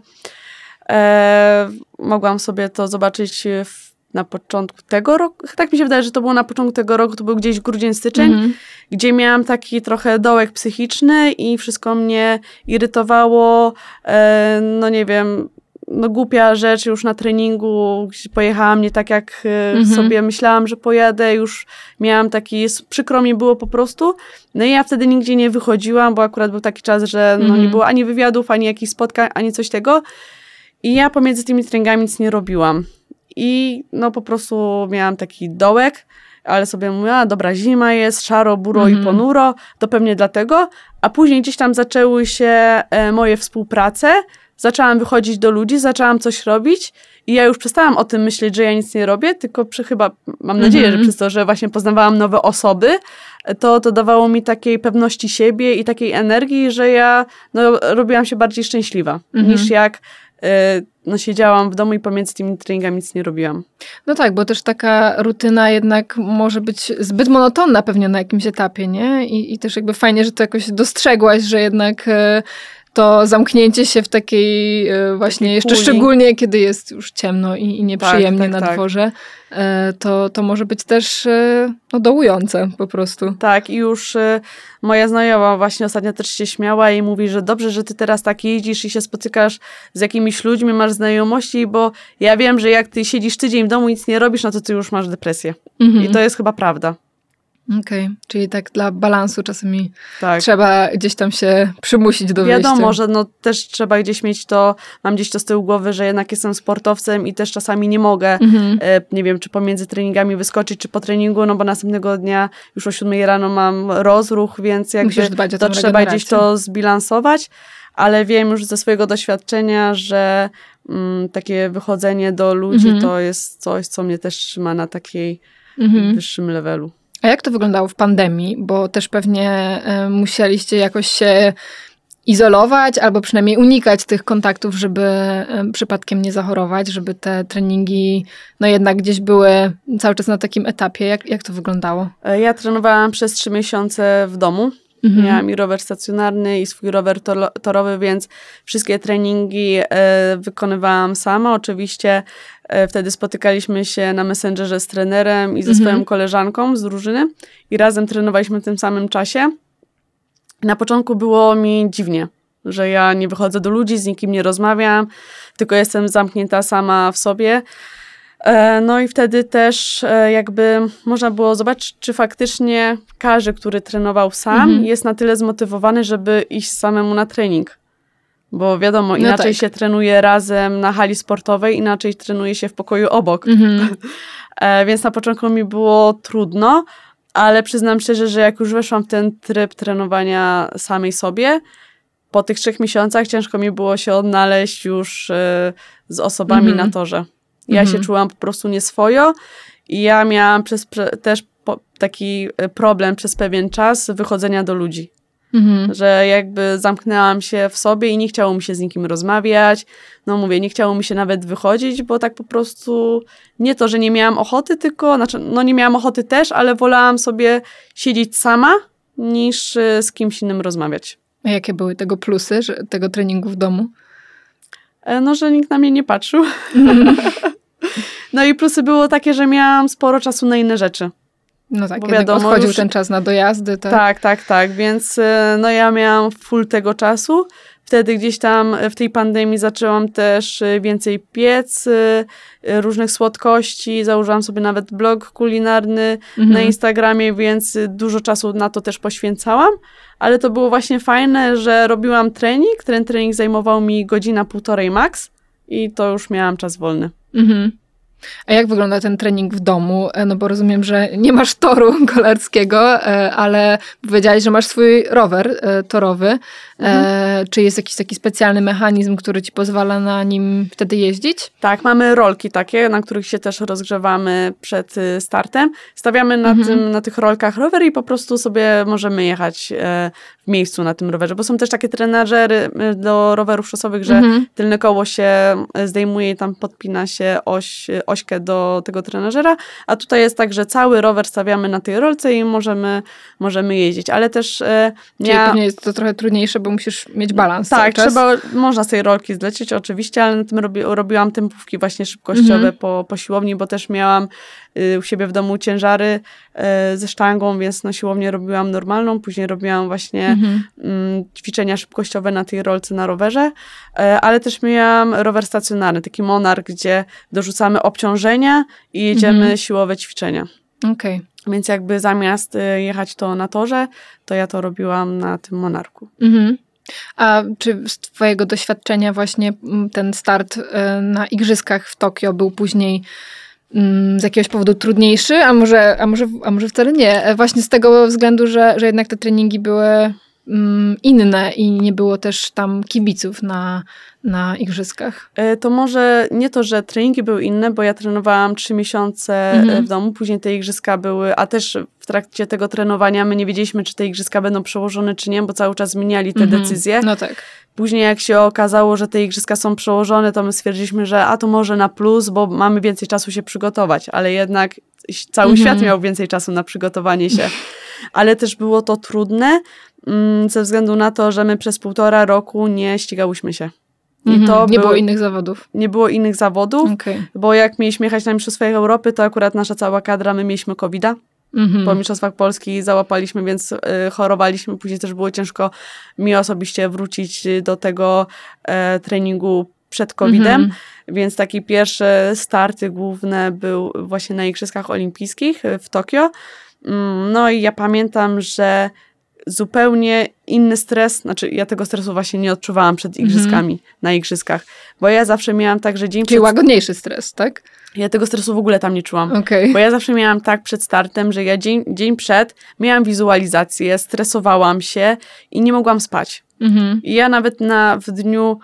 E, mogłam sobie to zobaczyć w, na początku tego roku. Tak mi się wydaje, że to było na początku tego roku, to był gdzieś grudzień, styczeń, mm -hmm. gdzie miałam taki trochę dołek psychiczny i wszystko mnie irytowało. E, no nie wiem, no głupia rzecz, już na treningu pojechałam nie tak, jak mm -hmm. sobie myślałam, że pojadę, już miałam taki, przykro mi było po prostu. No i ja wtedy nigdzie nie wychodziłam, bo akurat był taki czas, że no, mm -hmm. nie było ani wywiadów, ani jakichś spotkań, ani coś tego. I ja pomiędzy tymi treningami nic nie robiłam. I no po prostu miałam taki dołek, ale sobie mówiłam, dobra, zima jest, szaro, buro mm -hmm. i mhm. ponuro, to pewnie dlatego. A później gdzieś tam zaczęły się e, moje współprace, zaczęłam wychodzić do ludzi, zaczęłam coś robić i ja już przestałam o tym myśleć, że ja nic nie robię, tylko przy chyba, mam nadzieję, mm -hmm. że mhm. przez to, że właśnie poznawałam nowe osoby, to, to dawało mi takiej pewności siebie i takiej energii, że ja no, robiłam się bardziej szczęśliwa mm -hmm. niż jak Y, no siedziałam w domu i pomiędzy tymi treningami nic nie robiłam. No tak, bo też taka rutyna jednak może być zbyt monotonna pewnie na jakimś etapie, nie? I, i też jakby fajnie, że to jakoś dostrzegłaś, że jednak y, to zamknięcie się w takiej e, właśnie, Taki jeszcze kuli. szczególnie kiedy jest już ciemno i, i nieprzyjemnie tak, tak, na tak. dworze, e, to, to może być też e, no, dołujące po prostu. Tak, i już moja znajoma właśnie ostatnio też się śmiała i mówi, że dobrze, że ty teraz tak jeździsz i się spotykasz z jakimiś ludźmi, masz znajomości, bo ja wiem, że jak ty siedzisz tydzień w domu i nic nie robisz, no to ty już masz depresję. Mhm. I to jest chyba prawda. Okej, okay. czyli tak dla balansu czasami tak. trzeba gdzieś tam się przymusić do wyjścia. Wiadomo, że no też trzeba gdzieś mieć to, mam gdzieś to z tyłu głowy, że jednak jestem sportowcem i też czasami nie mogę, mhm. e, nie wiem, czy pomiędzy treningami wyskoczyć, czy po treningu, no bo następnego dnia już o 7 rano mam rozruch, więc jakby to trzeba gdzieś to zbilansować, ale wiem już ze swojego doświadczenia, że mm, takie wychodzenie do ludzi mhm. to jest coś, co mnie też trzyma na takiej mhm. wyższym levelu. A jak to wyglądało w pandemii? Bo też pewnie e, musieliście jakoś się izolować albo przynajmniej unikać tych kontaktów, żeby e, przypadkiem nie zachorować, żeby te treningi no jednak gdzieś były cały czas na takim etapie. Jak, jak to wyglądało? E, ja trenowałam przez trzy miesiące w domu. Mhm. Miałam i rower stacjonarny, i swój rower torowy, więc wszystkie treningi e, wykonywałam sama. Oczywiście e, wtedy spotykaliśmy się na Messengerze z trenerem i ze mhm. swoją koleżanką z drużyny i razem trenowaliśmy w tym samym czasie. Na początku było mi dziwnie, że ja nie wychodzę do ludzi, z nikim nie rozmawiam, tylko jestem zamknięta sama w sobie. E, no i wtedy też e, jakby można było zobaczyć, czy faktycznie każdy, który trenował sam, mhm. jest na tyle zmotywowany, żeby iść samemu na trening. Bo wiadomo, no inaczej tak. się trenuje razem na hali sportowej, inaczej trenuje się w pokoju obok. Mhm. E, więc na początku mi było trudno, ale przyznam szczerze, że jak już weszłam w ten tryb trenowania samej sobie, po tych trzech miesiącach ciężko mi było się odnaleźć już z osobami mhm. na torze. Ja mhm. się czułam po prostu nieswojo i ja miałam przez, też po, taki e, problem przez pewien czas wychodzenia do ludzi. Mhm. Że jakby zamknęłam się w sobie i nie chciało mi się z nikim rozmawiać. No mówię, nie chciało mi się nawet wychodzić, bo tak po prostu nie to, że nie miałam ochoty, tylko, znaczy, no nie miałam ochoty też, ale wolałam sobie siedzieć sama niż e, z kimś innym rozmawiać. A jakie były tego plusy, że, tego treningu w domu? E, no, że nikt na mnie nie patrzył. No i plusy było takie, że miałam sporo czasu na inne rzeczy. No tak, bo wiadomo, odchodził już... ten czas na dojazdy. Tak, tak, tak, tak. więc y, no ja miałam full tego czasu. Wtedy gdzieś tam w tej pandemii zaczęłam też y, więcej piec, y, różnych słodkości, założyłam sobie nawet blog kulinarny mhm. na Instagramie, więc dużo czasu na to też poświęcałam, ale to było właśnie fajne, że robiłam trening, ten trening zajmował mi godzina, półtorej max i to już miałam czas wolny. Mhm. A jak wygląda ten trening w domu? E, no bo rozumiem, że nie masz toru kolarskiego, e, ale powiedziałaś, że masz swój rower e, torowy. Mhm. Czy jest jakiś taki specjalny mechanizm, który ci pozwala na nim wtedy jeździć? Tak, mamy rolki takie, na których się też rozgrzewamy przed y, startem. Stawiamy na, mhm. tym, na tych rolkach rower i po prostu sobie możemy jechać miejscu na tym rowerze, bo są też takie trenażery y, do rowerów szosowych, że mhm. tylne koło się y, zdejmuje i tam podpina się oś, y, ośkę do tego trenażera, a tutaj jest tak, że cały rower stawiamy na tej rolce i możemy, możemy jeździć, ale też nie ja... pewnie jest to trochę trudniejsze, bo musisz mieć balans Tak, trzeba, można z tej rolki zlecieć oczywiście, ale na tym robi, robiłam tempówki właśnie szybkościowe mhm. po, po siłowni, bo też miałam Y, u siebie w domu ciężary y, ze sztangą, więc na siłownię robiłam normalną, później robiłam właśnie mhm. Mm, ćwiczenia szybkościowe na tej rolce na rowerze, e, ale też miałam rower stacjonarny, taki Monarch, gdzie dorzucamy obciążenia i jedziemy mhm. siłowe ćwiczenia. Okej. Okay. Więc jakby zamiast y, jechać to na torze, to ja to robiłam na tym Monarku. Mhm. A czy z Twojego doświadczenia właśnie mm, ten start na igrzyskach w Tokio był później Mm, z jakiegoś powodu trudniejszy, a może, a może, a może wcale nie. E, właśnie z tego względu, że, że jednak te treningi były mm, inne i nie było też tam kibiców na, na igrzyskach? E, to może nie to, że treningi były inne, bo ja trenowałam trzy miesiące e, mhm. w domu, później te igrzyska były, a też w trakcie tego trenowania my nie wiedzieliśmy, czy te igrzyska będą przełożone, czy nie, bo cały czas zmieniali te mhm. decyzje. No tak. Później jak się okazało, że te igrzyska są przełożone, to my stwierdziliśmy, że a to może na plus, bo mamy więcej czasu się przygotować, ale jednak cały mhm. świat miał więcej czasu na przygotowanie się. Ale też było to trudne, mm, ze względu na to, że my przez półtora roku nie ścigałyśmy się. Mhm. nie było innych zawodów. Nie było innych zawodów, okay. bo jak mieliśmy jechać na Mistrzostwa Europy, to akurat nasza cała kadra, my mieliśmy covid -a. Mm -hmm. Po Mistrzostwach Polski załapaliśmy, więc y, chorowaliśmy. Później też było ciężko mi osobiście wrócić do tego e, treningu przed COVID-em, mm -hmm. więc taki pierwszy starty główne był właśnie na Igrzyskach Olimpijskich y, w Tokio. Mm, no i ja pamiętam, że zupełnie inny stres, znaczy ja tego stresu właśnie nie odczuwałam przed mhm. igrzyskami, mm. na igrzyskach, bo ja zawsze miałam tak, że dzień Czyli przed... łagodniejszy stres, tak? Ja tego stresu w ogóle tam nie czułam, okay. bo ja zawsze miałam tak przed startem, że ja dzień, dzień przed miałam wizualizację, stresowałam się i nie mogłam spać. Mhm. I ja nawet na, w dniu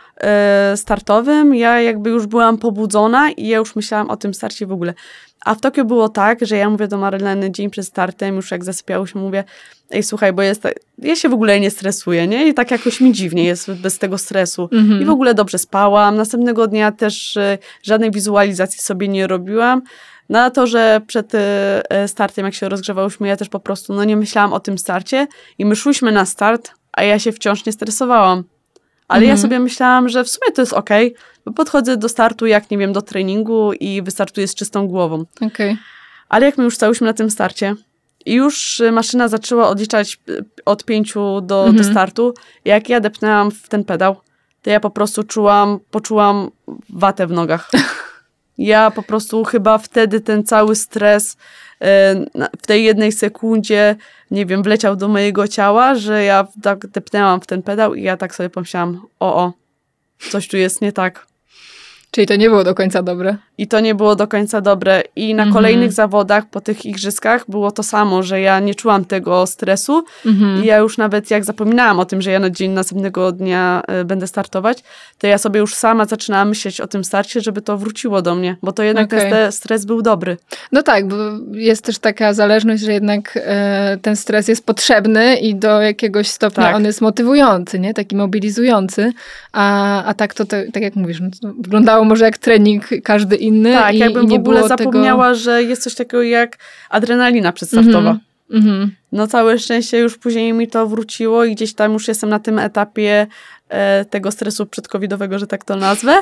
y, startowym, ja jakby już byłam pobudzona i ja już myślałam o tym starcie w ogóle. A w Tokio było tak, że ja mówię do Maryleny dzień przed startem, już jak zasypiało się, mówię, ej słuchaj, bo jest, ja się w ogóle nie stresuję, nie? I tak jakoś mi dziwnie jest bez tego stresu. Mm -hmm. I w ogóle dobrze spałam. Następnego dnia też y, żadnej wizualizacji sobie nie robiłam. Na to, że przed y, e, startem, jak się rozgrzewałyśmy, ja też po prostu, no nie myślałam o tym starcie i my szłyśmy na start, a ja się wciąż nie stresowałam. Ale mhm. ja sobie myślałam, że w sumie to jest okej, okay, bo podchodzę do startu jak, nie wiem, do treningu i wystartuję z czystą głową. Okay. Ale jak my już stałyśmy na tym starcie i już y, maszyna zaczęła odliczać y, od pięciu do, mhm. do startu, jak ja depnęłam w ten pedał, to ja po prostu czułam, poczułam watę w nogach. Ja po prostu chyba wtedy ten cały stres e, w tej jednej sekundzie, nie wiem, wleciał do mojego ciała, że ja tak depnęłam w ten pedał i ja tak sobie pomyślałam, o, o, coś tu jest nie tak. Czyli to nie było do końca dobre. I to nie było do końca dobre. I na mhm. kolejnych zawodach po tych igrzyskach było to samo, że ja nie czułam tego stresu. Mhm. I ja już nawet jak zapominałam o tym, że ja na dzień następnego dnia y, będę startować, to ja sobie już sama zaczynałam myśleć o tym starcie, żeby to wróciło do mnie, bo to jednak okay. ten stres był dobry. No tak, bo jest też taka zależność, że jednak y, ten stres jest potrzebny i do jakiegoś stopnia tak. on jest motywujący, nie? Taki mobilizujący. A, a tak to, to tak jak mówisz, no, wyglądało wyglądało może jak trening każdy inny. Tak, i, jakbym i nie w ogóle zapomniała, tego... że jest coś takiego jak adrenalina przedstartowa. Mm -hmm. No całe szczęście już później mi to wróciło i gdzieś tam już jestem na tym etapie e, tego stresu przedcovidowego, że tak to nazwę,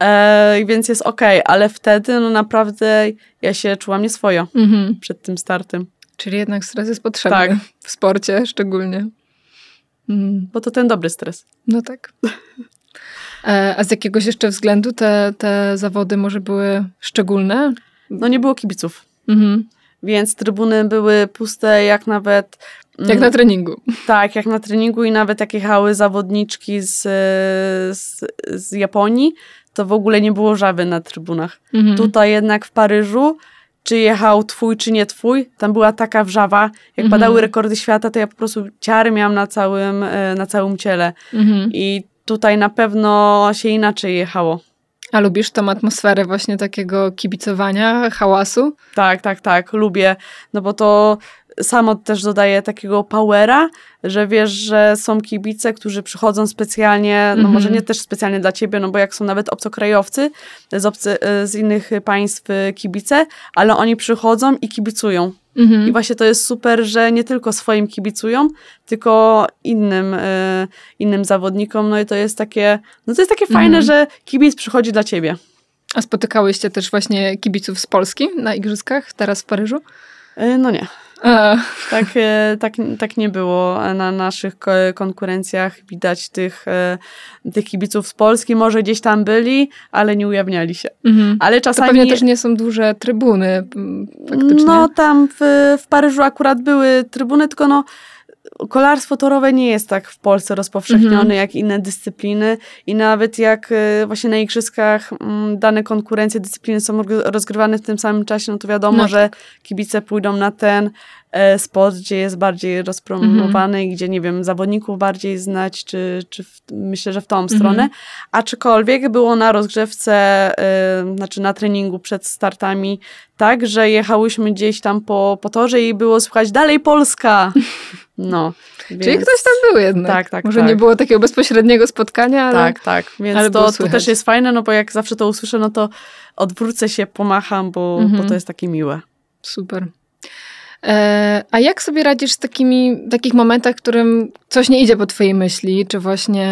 e, więc jest okej, okay, ale wtedy no naprawdę ja się czułam nieswojo mm -hmm. przed tym startem. Czyli jednak stres jest potrzebny tak. w sporcie szczególnie. Mm. Bo to ten dobry stres. No tak. E, a z jakiegoś jeszcze względu te, te zawody może były szczególne? No nie było kibiców. Mhm. Więc trybuny były puste, jak nawet. Mm, jak na treningu. Tak, jak na treningu i nawet jak jechały zawodniczki z, z, z Japonii, to w ogóle nie było żaby na trybunach. Mhm. Tutaj jednak w Paryżu czy jechał twój, czy nie twój. Tam była taka wrzawa. Jak mhm. padały rekordy świata, to ja po prostu ciary miałam na całym, e, na całym ciele. Mhm. I tutaj na pewno się inaczej jechało. A lubisz tą atmosferę właśnie takiego kibicowania, hałasu? Tak, tak, tak, lubię, no bo to samo też dodaje takiego powera, że wiesz, że są kibice, którzy przychodzą specjalnie, no mm -hmm. może nie też specjalnie dla ciebie, no bo jak są nawet obcokrajowcy z, obcy, z innych państw e, kibice, ale oni przychodzą i kibicują. Mhm. I właśnie to jest super, że nie tylko swoim kibicują, tylko innym, y, innym zawodnikom. No i to jest takie, no to jest takie mhm. fajne, że kibic przychodzi dla ciebie. A spotykałyście też właśnie kibiców z Polski na igrzyskach teraz w Paryżu? Y, no nie. Tak, e, tak, tak nie było. Na naszych konkurencjach widać tych, e, tych kibiców z Polski. Może gdzieś tam byli, ale nie ujawniali się. Mhm. Ale czasami... To pewnie też nie są duże trybuny faktycznie. No tam w, w Paryżu akurat były trybuny, tylko no kolarstwo torowe nie jest tak w Polsce rozpowszechnione mhm. jak inne dyscypliny i nawet jak e, właśnie na igrzyskach mm, dane konkurencje, dyscypliny są rozgrywane w tym samym czasie, no to wiadomo, no tak. że kibice pójdą na ten, sport, gdzie jest bardziej rozpromowany mm gdzie, nie wiem, zawodników bardziej znać, czy, czy w, myślę, że w tą mm stronę. Aczkolwiek było na rozgrzewce, e, znaczy na treningu przed startami, tak, że jechałyśmy gdzieś tam po, po torze i było słychać dalej Polska. No. Więc... Czyli ktoś tam był jednak. Tak, tak. Może tak. nie było takiego bezpośredniego spotkania, ale... Tak, tak. Więc ale to, to też jest fajne, no bo jak zawsze to usłyszę, no to odwrócę się, pomacham, bo, bo mhm. to jest takie miłe. Super. E, a jak sobie radzisz z takimi, takich momentach, w którym coś nie idzie po twojej myśli, czy właśnie,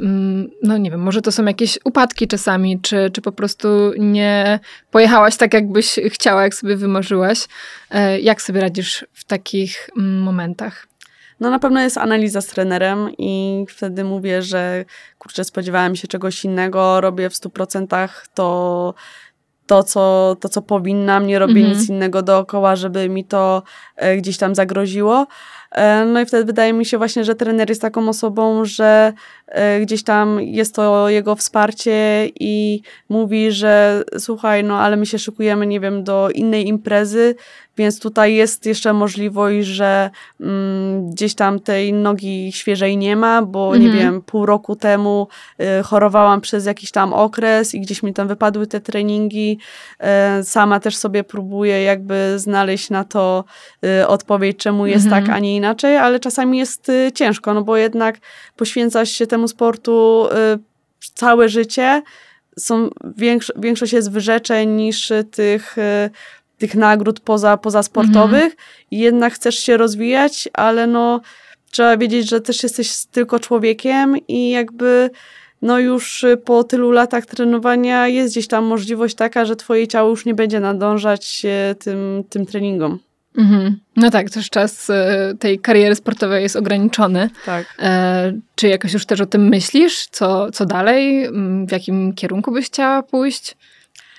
mm, no nie wiem, może to są jakieś upadki czasami, czy, czy po prostu nie pojechałaś tak, jakbyś chciała, jak sobie wymarzyłaś. E, jak sobie radzisz w takich mm, momentach? No na pewno jest analiza z trenerem i wtedy mówię, że kurczę, spodziewałem się czegoś innego, robię w 100% to, to, co, to, co powinnam, nie robię mhm. nic innego dookoła, żeby mi to e, gdzieś tam zagroziło. E, no i wtedy wydaje mi się właśnie, że trener jest taką osobą, że e, gdzieś tam jest to jego wsparcie i mówi, że słuchaj, no ale my się szykujemy, nie wiem, do innej imprezy, więc tutaj jest jeszcze możliwość, że mm, gdzieś tam tej nogi świeżej nie ma, bo mhm. nie wiem, pół roku temu y, chorowałam przez jakiś tam okres i gdzieś mi tam wypadły te treningi. Y, sama też sobie próbuję jakby znaleźć na to y, odpowiedź, czemu jest tak, mhm. tak, a nie inaczej, ale czasami jest y, ciężko, no bo jednak poświęcasz się temu sportu y, całe życie. Są, większo większość jest wyrzeczeń niż tych y, tych nagród poza, poza sportowych mhm. i jednak chcesz się rozwijać, ale no trzeba wiedzieć, że też jesteś tylko człowiekiem i jakby no już y, po tylu latach trenowania jest gdzieś tam możliwość taka, że twoje ciało już nie będzie nadążać y, tym, tym treningom. Mhm. No tak, też czas y, tej kariery sportowej jest ograniczony. Tak. E, czy jakoś już też o tym myślisz? Co, co dalej? Mm, w jakim kierunku byś chciała pójść?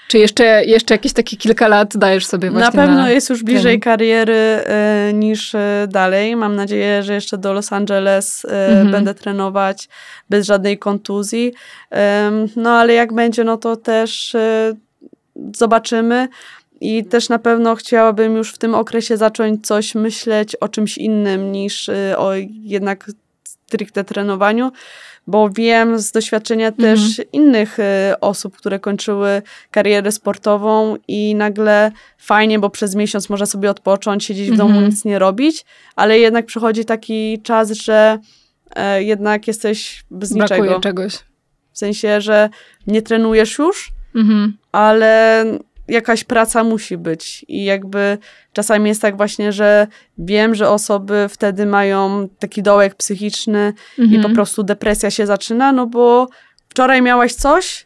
Czy jeszcze, jeszcze jakieś takie kilka lat dajesz sobie właśnie Na pewno na jest już bliżej kariery y, niż y, dalej. Mam nadzieję, że jeszcze do Los Angeles y, mm -hmm. będę trenować bez żadnej kontuzji. no ale jak będzie, no to też zobaczymy. I też na pewno chciałabym już w tym okresie zacząć coś myśleć o czymś innym niż o jednak stricte trenowaniu bo wiem z doświadczenia mhm. też mhm. innych y, osób, które kończyły karierę sportową i nagle fajnie, bo przez miesiąc można sobie odpocząć, siedzieć w domu, mhm. nic nie robić, ale jednak przychodzi taki czas, że e, jednak jesteś bez Brakuje niczego. czegoś. W sensie, że nie trenujesz już, mhm. ale jakaś praca musi być. I jakby czasami jest tak właśnie, że wiem, że osoby wtedy mają taki dołek psychiczny mhm. i po mhm. prostu depresja się zaczyna, no bo wczoraj miałaś coś,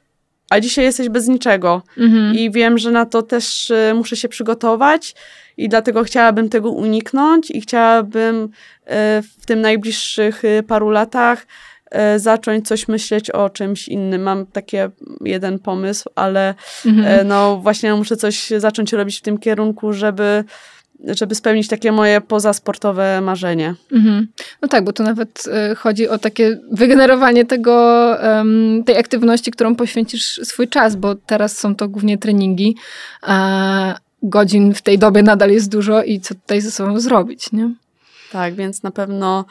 a dzisiaj jesteś bez niczego. Mhm. I wiem, że na to też y, muszę się przygotować i dlatego chciałabym tego uniknąć i chciałabym y, w tym najbliższych y, paru latach E, zacząć coś myśleć o czymś innym. Mam taki jeden pomysł, ale mhm. E, no właśnie muszę coś zacząć robić w tym kierunku, żeby żeby spełnić takie moje pozasportowe marzenie. Mhm. No tak, bo tu nawet e, chodzi o takie wygenerowanie tego, tej aktywności, którą poświęcisz swój czas, bo teraz są to głównie treningi, a godzin w tej dobie nadal jest dużo i co tutaj ze sobą zrobić, nie? Tak, więc na pewno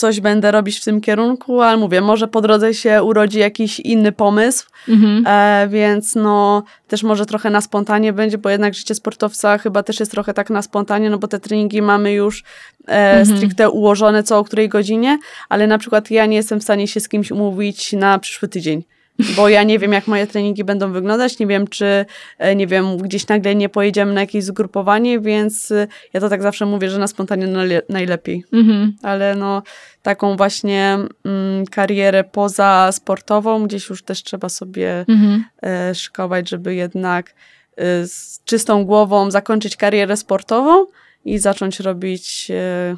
coś będę robić w tym kierunku, ale mówię, może po drodze się urodzi jakiś inny pomysł, mhm. e, więc no też może trochę na spontanie będzie, bo jednak życie sportowca chyba też jest trochę tak na spontanie, no bo te treningi mamy już e, mhm. stricte ułożone co o której godzinie, ale na przykład ja nie jestem w stanie się z kimś umówić na przyszły tydzień bo ja nie wiem, jak moje treningi będą wyglądać, nie wiem, czy, e, nie wiem, gdzieś nagle nie pojedziemy na jakieś zgrupowanie, więc e, ja to tak zawsze mówię, że na spontanie najlepiej. Mhm. Ale no, taką właśnie mm, karierę poza sportową gdzieś już też trzeba sobie mhm. E, szykować, żeby jednak e, z czystą głową zakończyć karierę sportową i zacząć robić... E,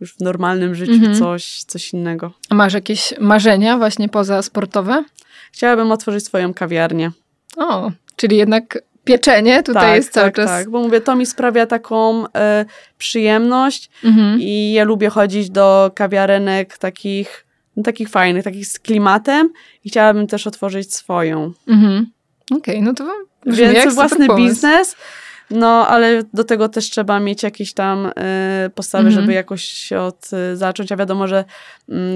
już w normalnym życiu mhm. coś, coś innego. A masz jakieś marzenia właśnie poza sportowe? Chciałabym otworzyć swoją kawiarnię. O, czyli jednak pieczenie tutaj tak, jest cały tak, czas. Tak, bo mówię, to mi sprawia taką y, przyjemność mhm. i ja lubię chodzić do kawiarenek takich, no, takich fajnych, takich z klimatem i chciałabym też otworzyć swoją. Mhm. Okej, okay, no to brzmi Więc własny biznes. No, ale do tego też trzeba mieć jakieś tam y, postawy, mm -hmm. żeby jakoś się od, y, zacząć. A wiadomo, że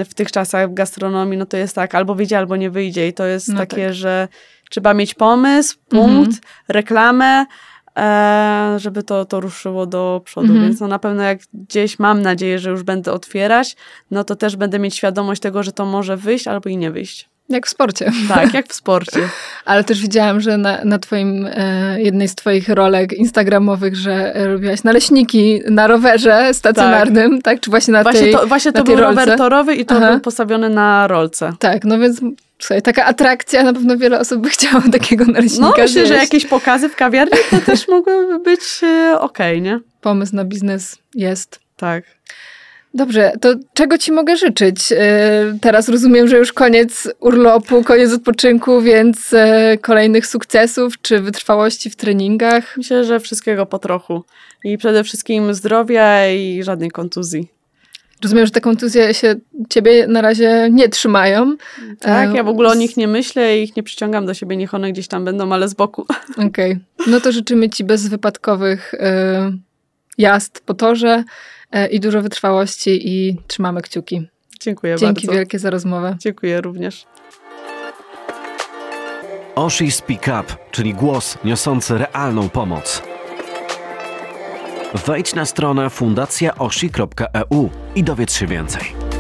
y, w tych czasach w gastronomii, no to jest tak, albo wyjdzie, albo nie wyjdzie. I to jest no takie, tak. że trzeba mieć pomysł, punkt, mm -hmm. reklamę, e, żeby to, to ruszyło do przodu. Mm -hmm. Więc no na pewno jak gdzieś mam nadzieję, że już będę otwierać, no to też będę mieć świadomość tego, że to może wyjść albo i nie wyjść. Jak w sporcie. Tak, jak w sporcie. Ale też widziałam, że na, na twoim, e, jednej z twoich rolek instagramowych, że e, robiłaś naleśniki na rowerze stacjonarnym, tak? tak? Czy właśnie na właśnie tej to, Właśnie to był rolce. rower torowy i to Aha. był postawiony na rolce. Tak, no więc słuchaj, taka atrakcja, na pewno wiele osób by chciało takiego naleśnika No myślę, że jakieś pokazy w kawiarni to też mogłyby być e, okej, okay, nie? Pomysł na biznes jest. Tak. Dobrze, to czego ci mogę życzyć? E, teraz rozumiem, że już koniec urlopu, koniec odpoczynku, więc e, kolejnych sukcesów czy wytrwałości w treningach? Myślę, że wszystkiego po trochu. I przede wszystkim zdrowia i żadnej kontuzji. Rozumiem, że te kontuzje się ciebie na razie nie trzymają. Tak, e, ja w ogóle o nich nie myślę i ich nie przyciągam do siebie, niech one gdzieś tam będą, ale z boku. Okej, okay. no to życzymy ci bezwypadkowych jazd po torze E, i dużo wytrwałości i trzymamy kciuki. Dziękuję Dzięki bardzo. Dzięki wielkie za rozmowę. Dziękuję również. Oshi Speak Up, czyli głos niosący realną pomoc. Wejdź na stronę fundacjaoshi.eu i dowiedz się więcej.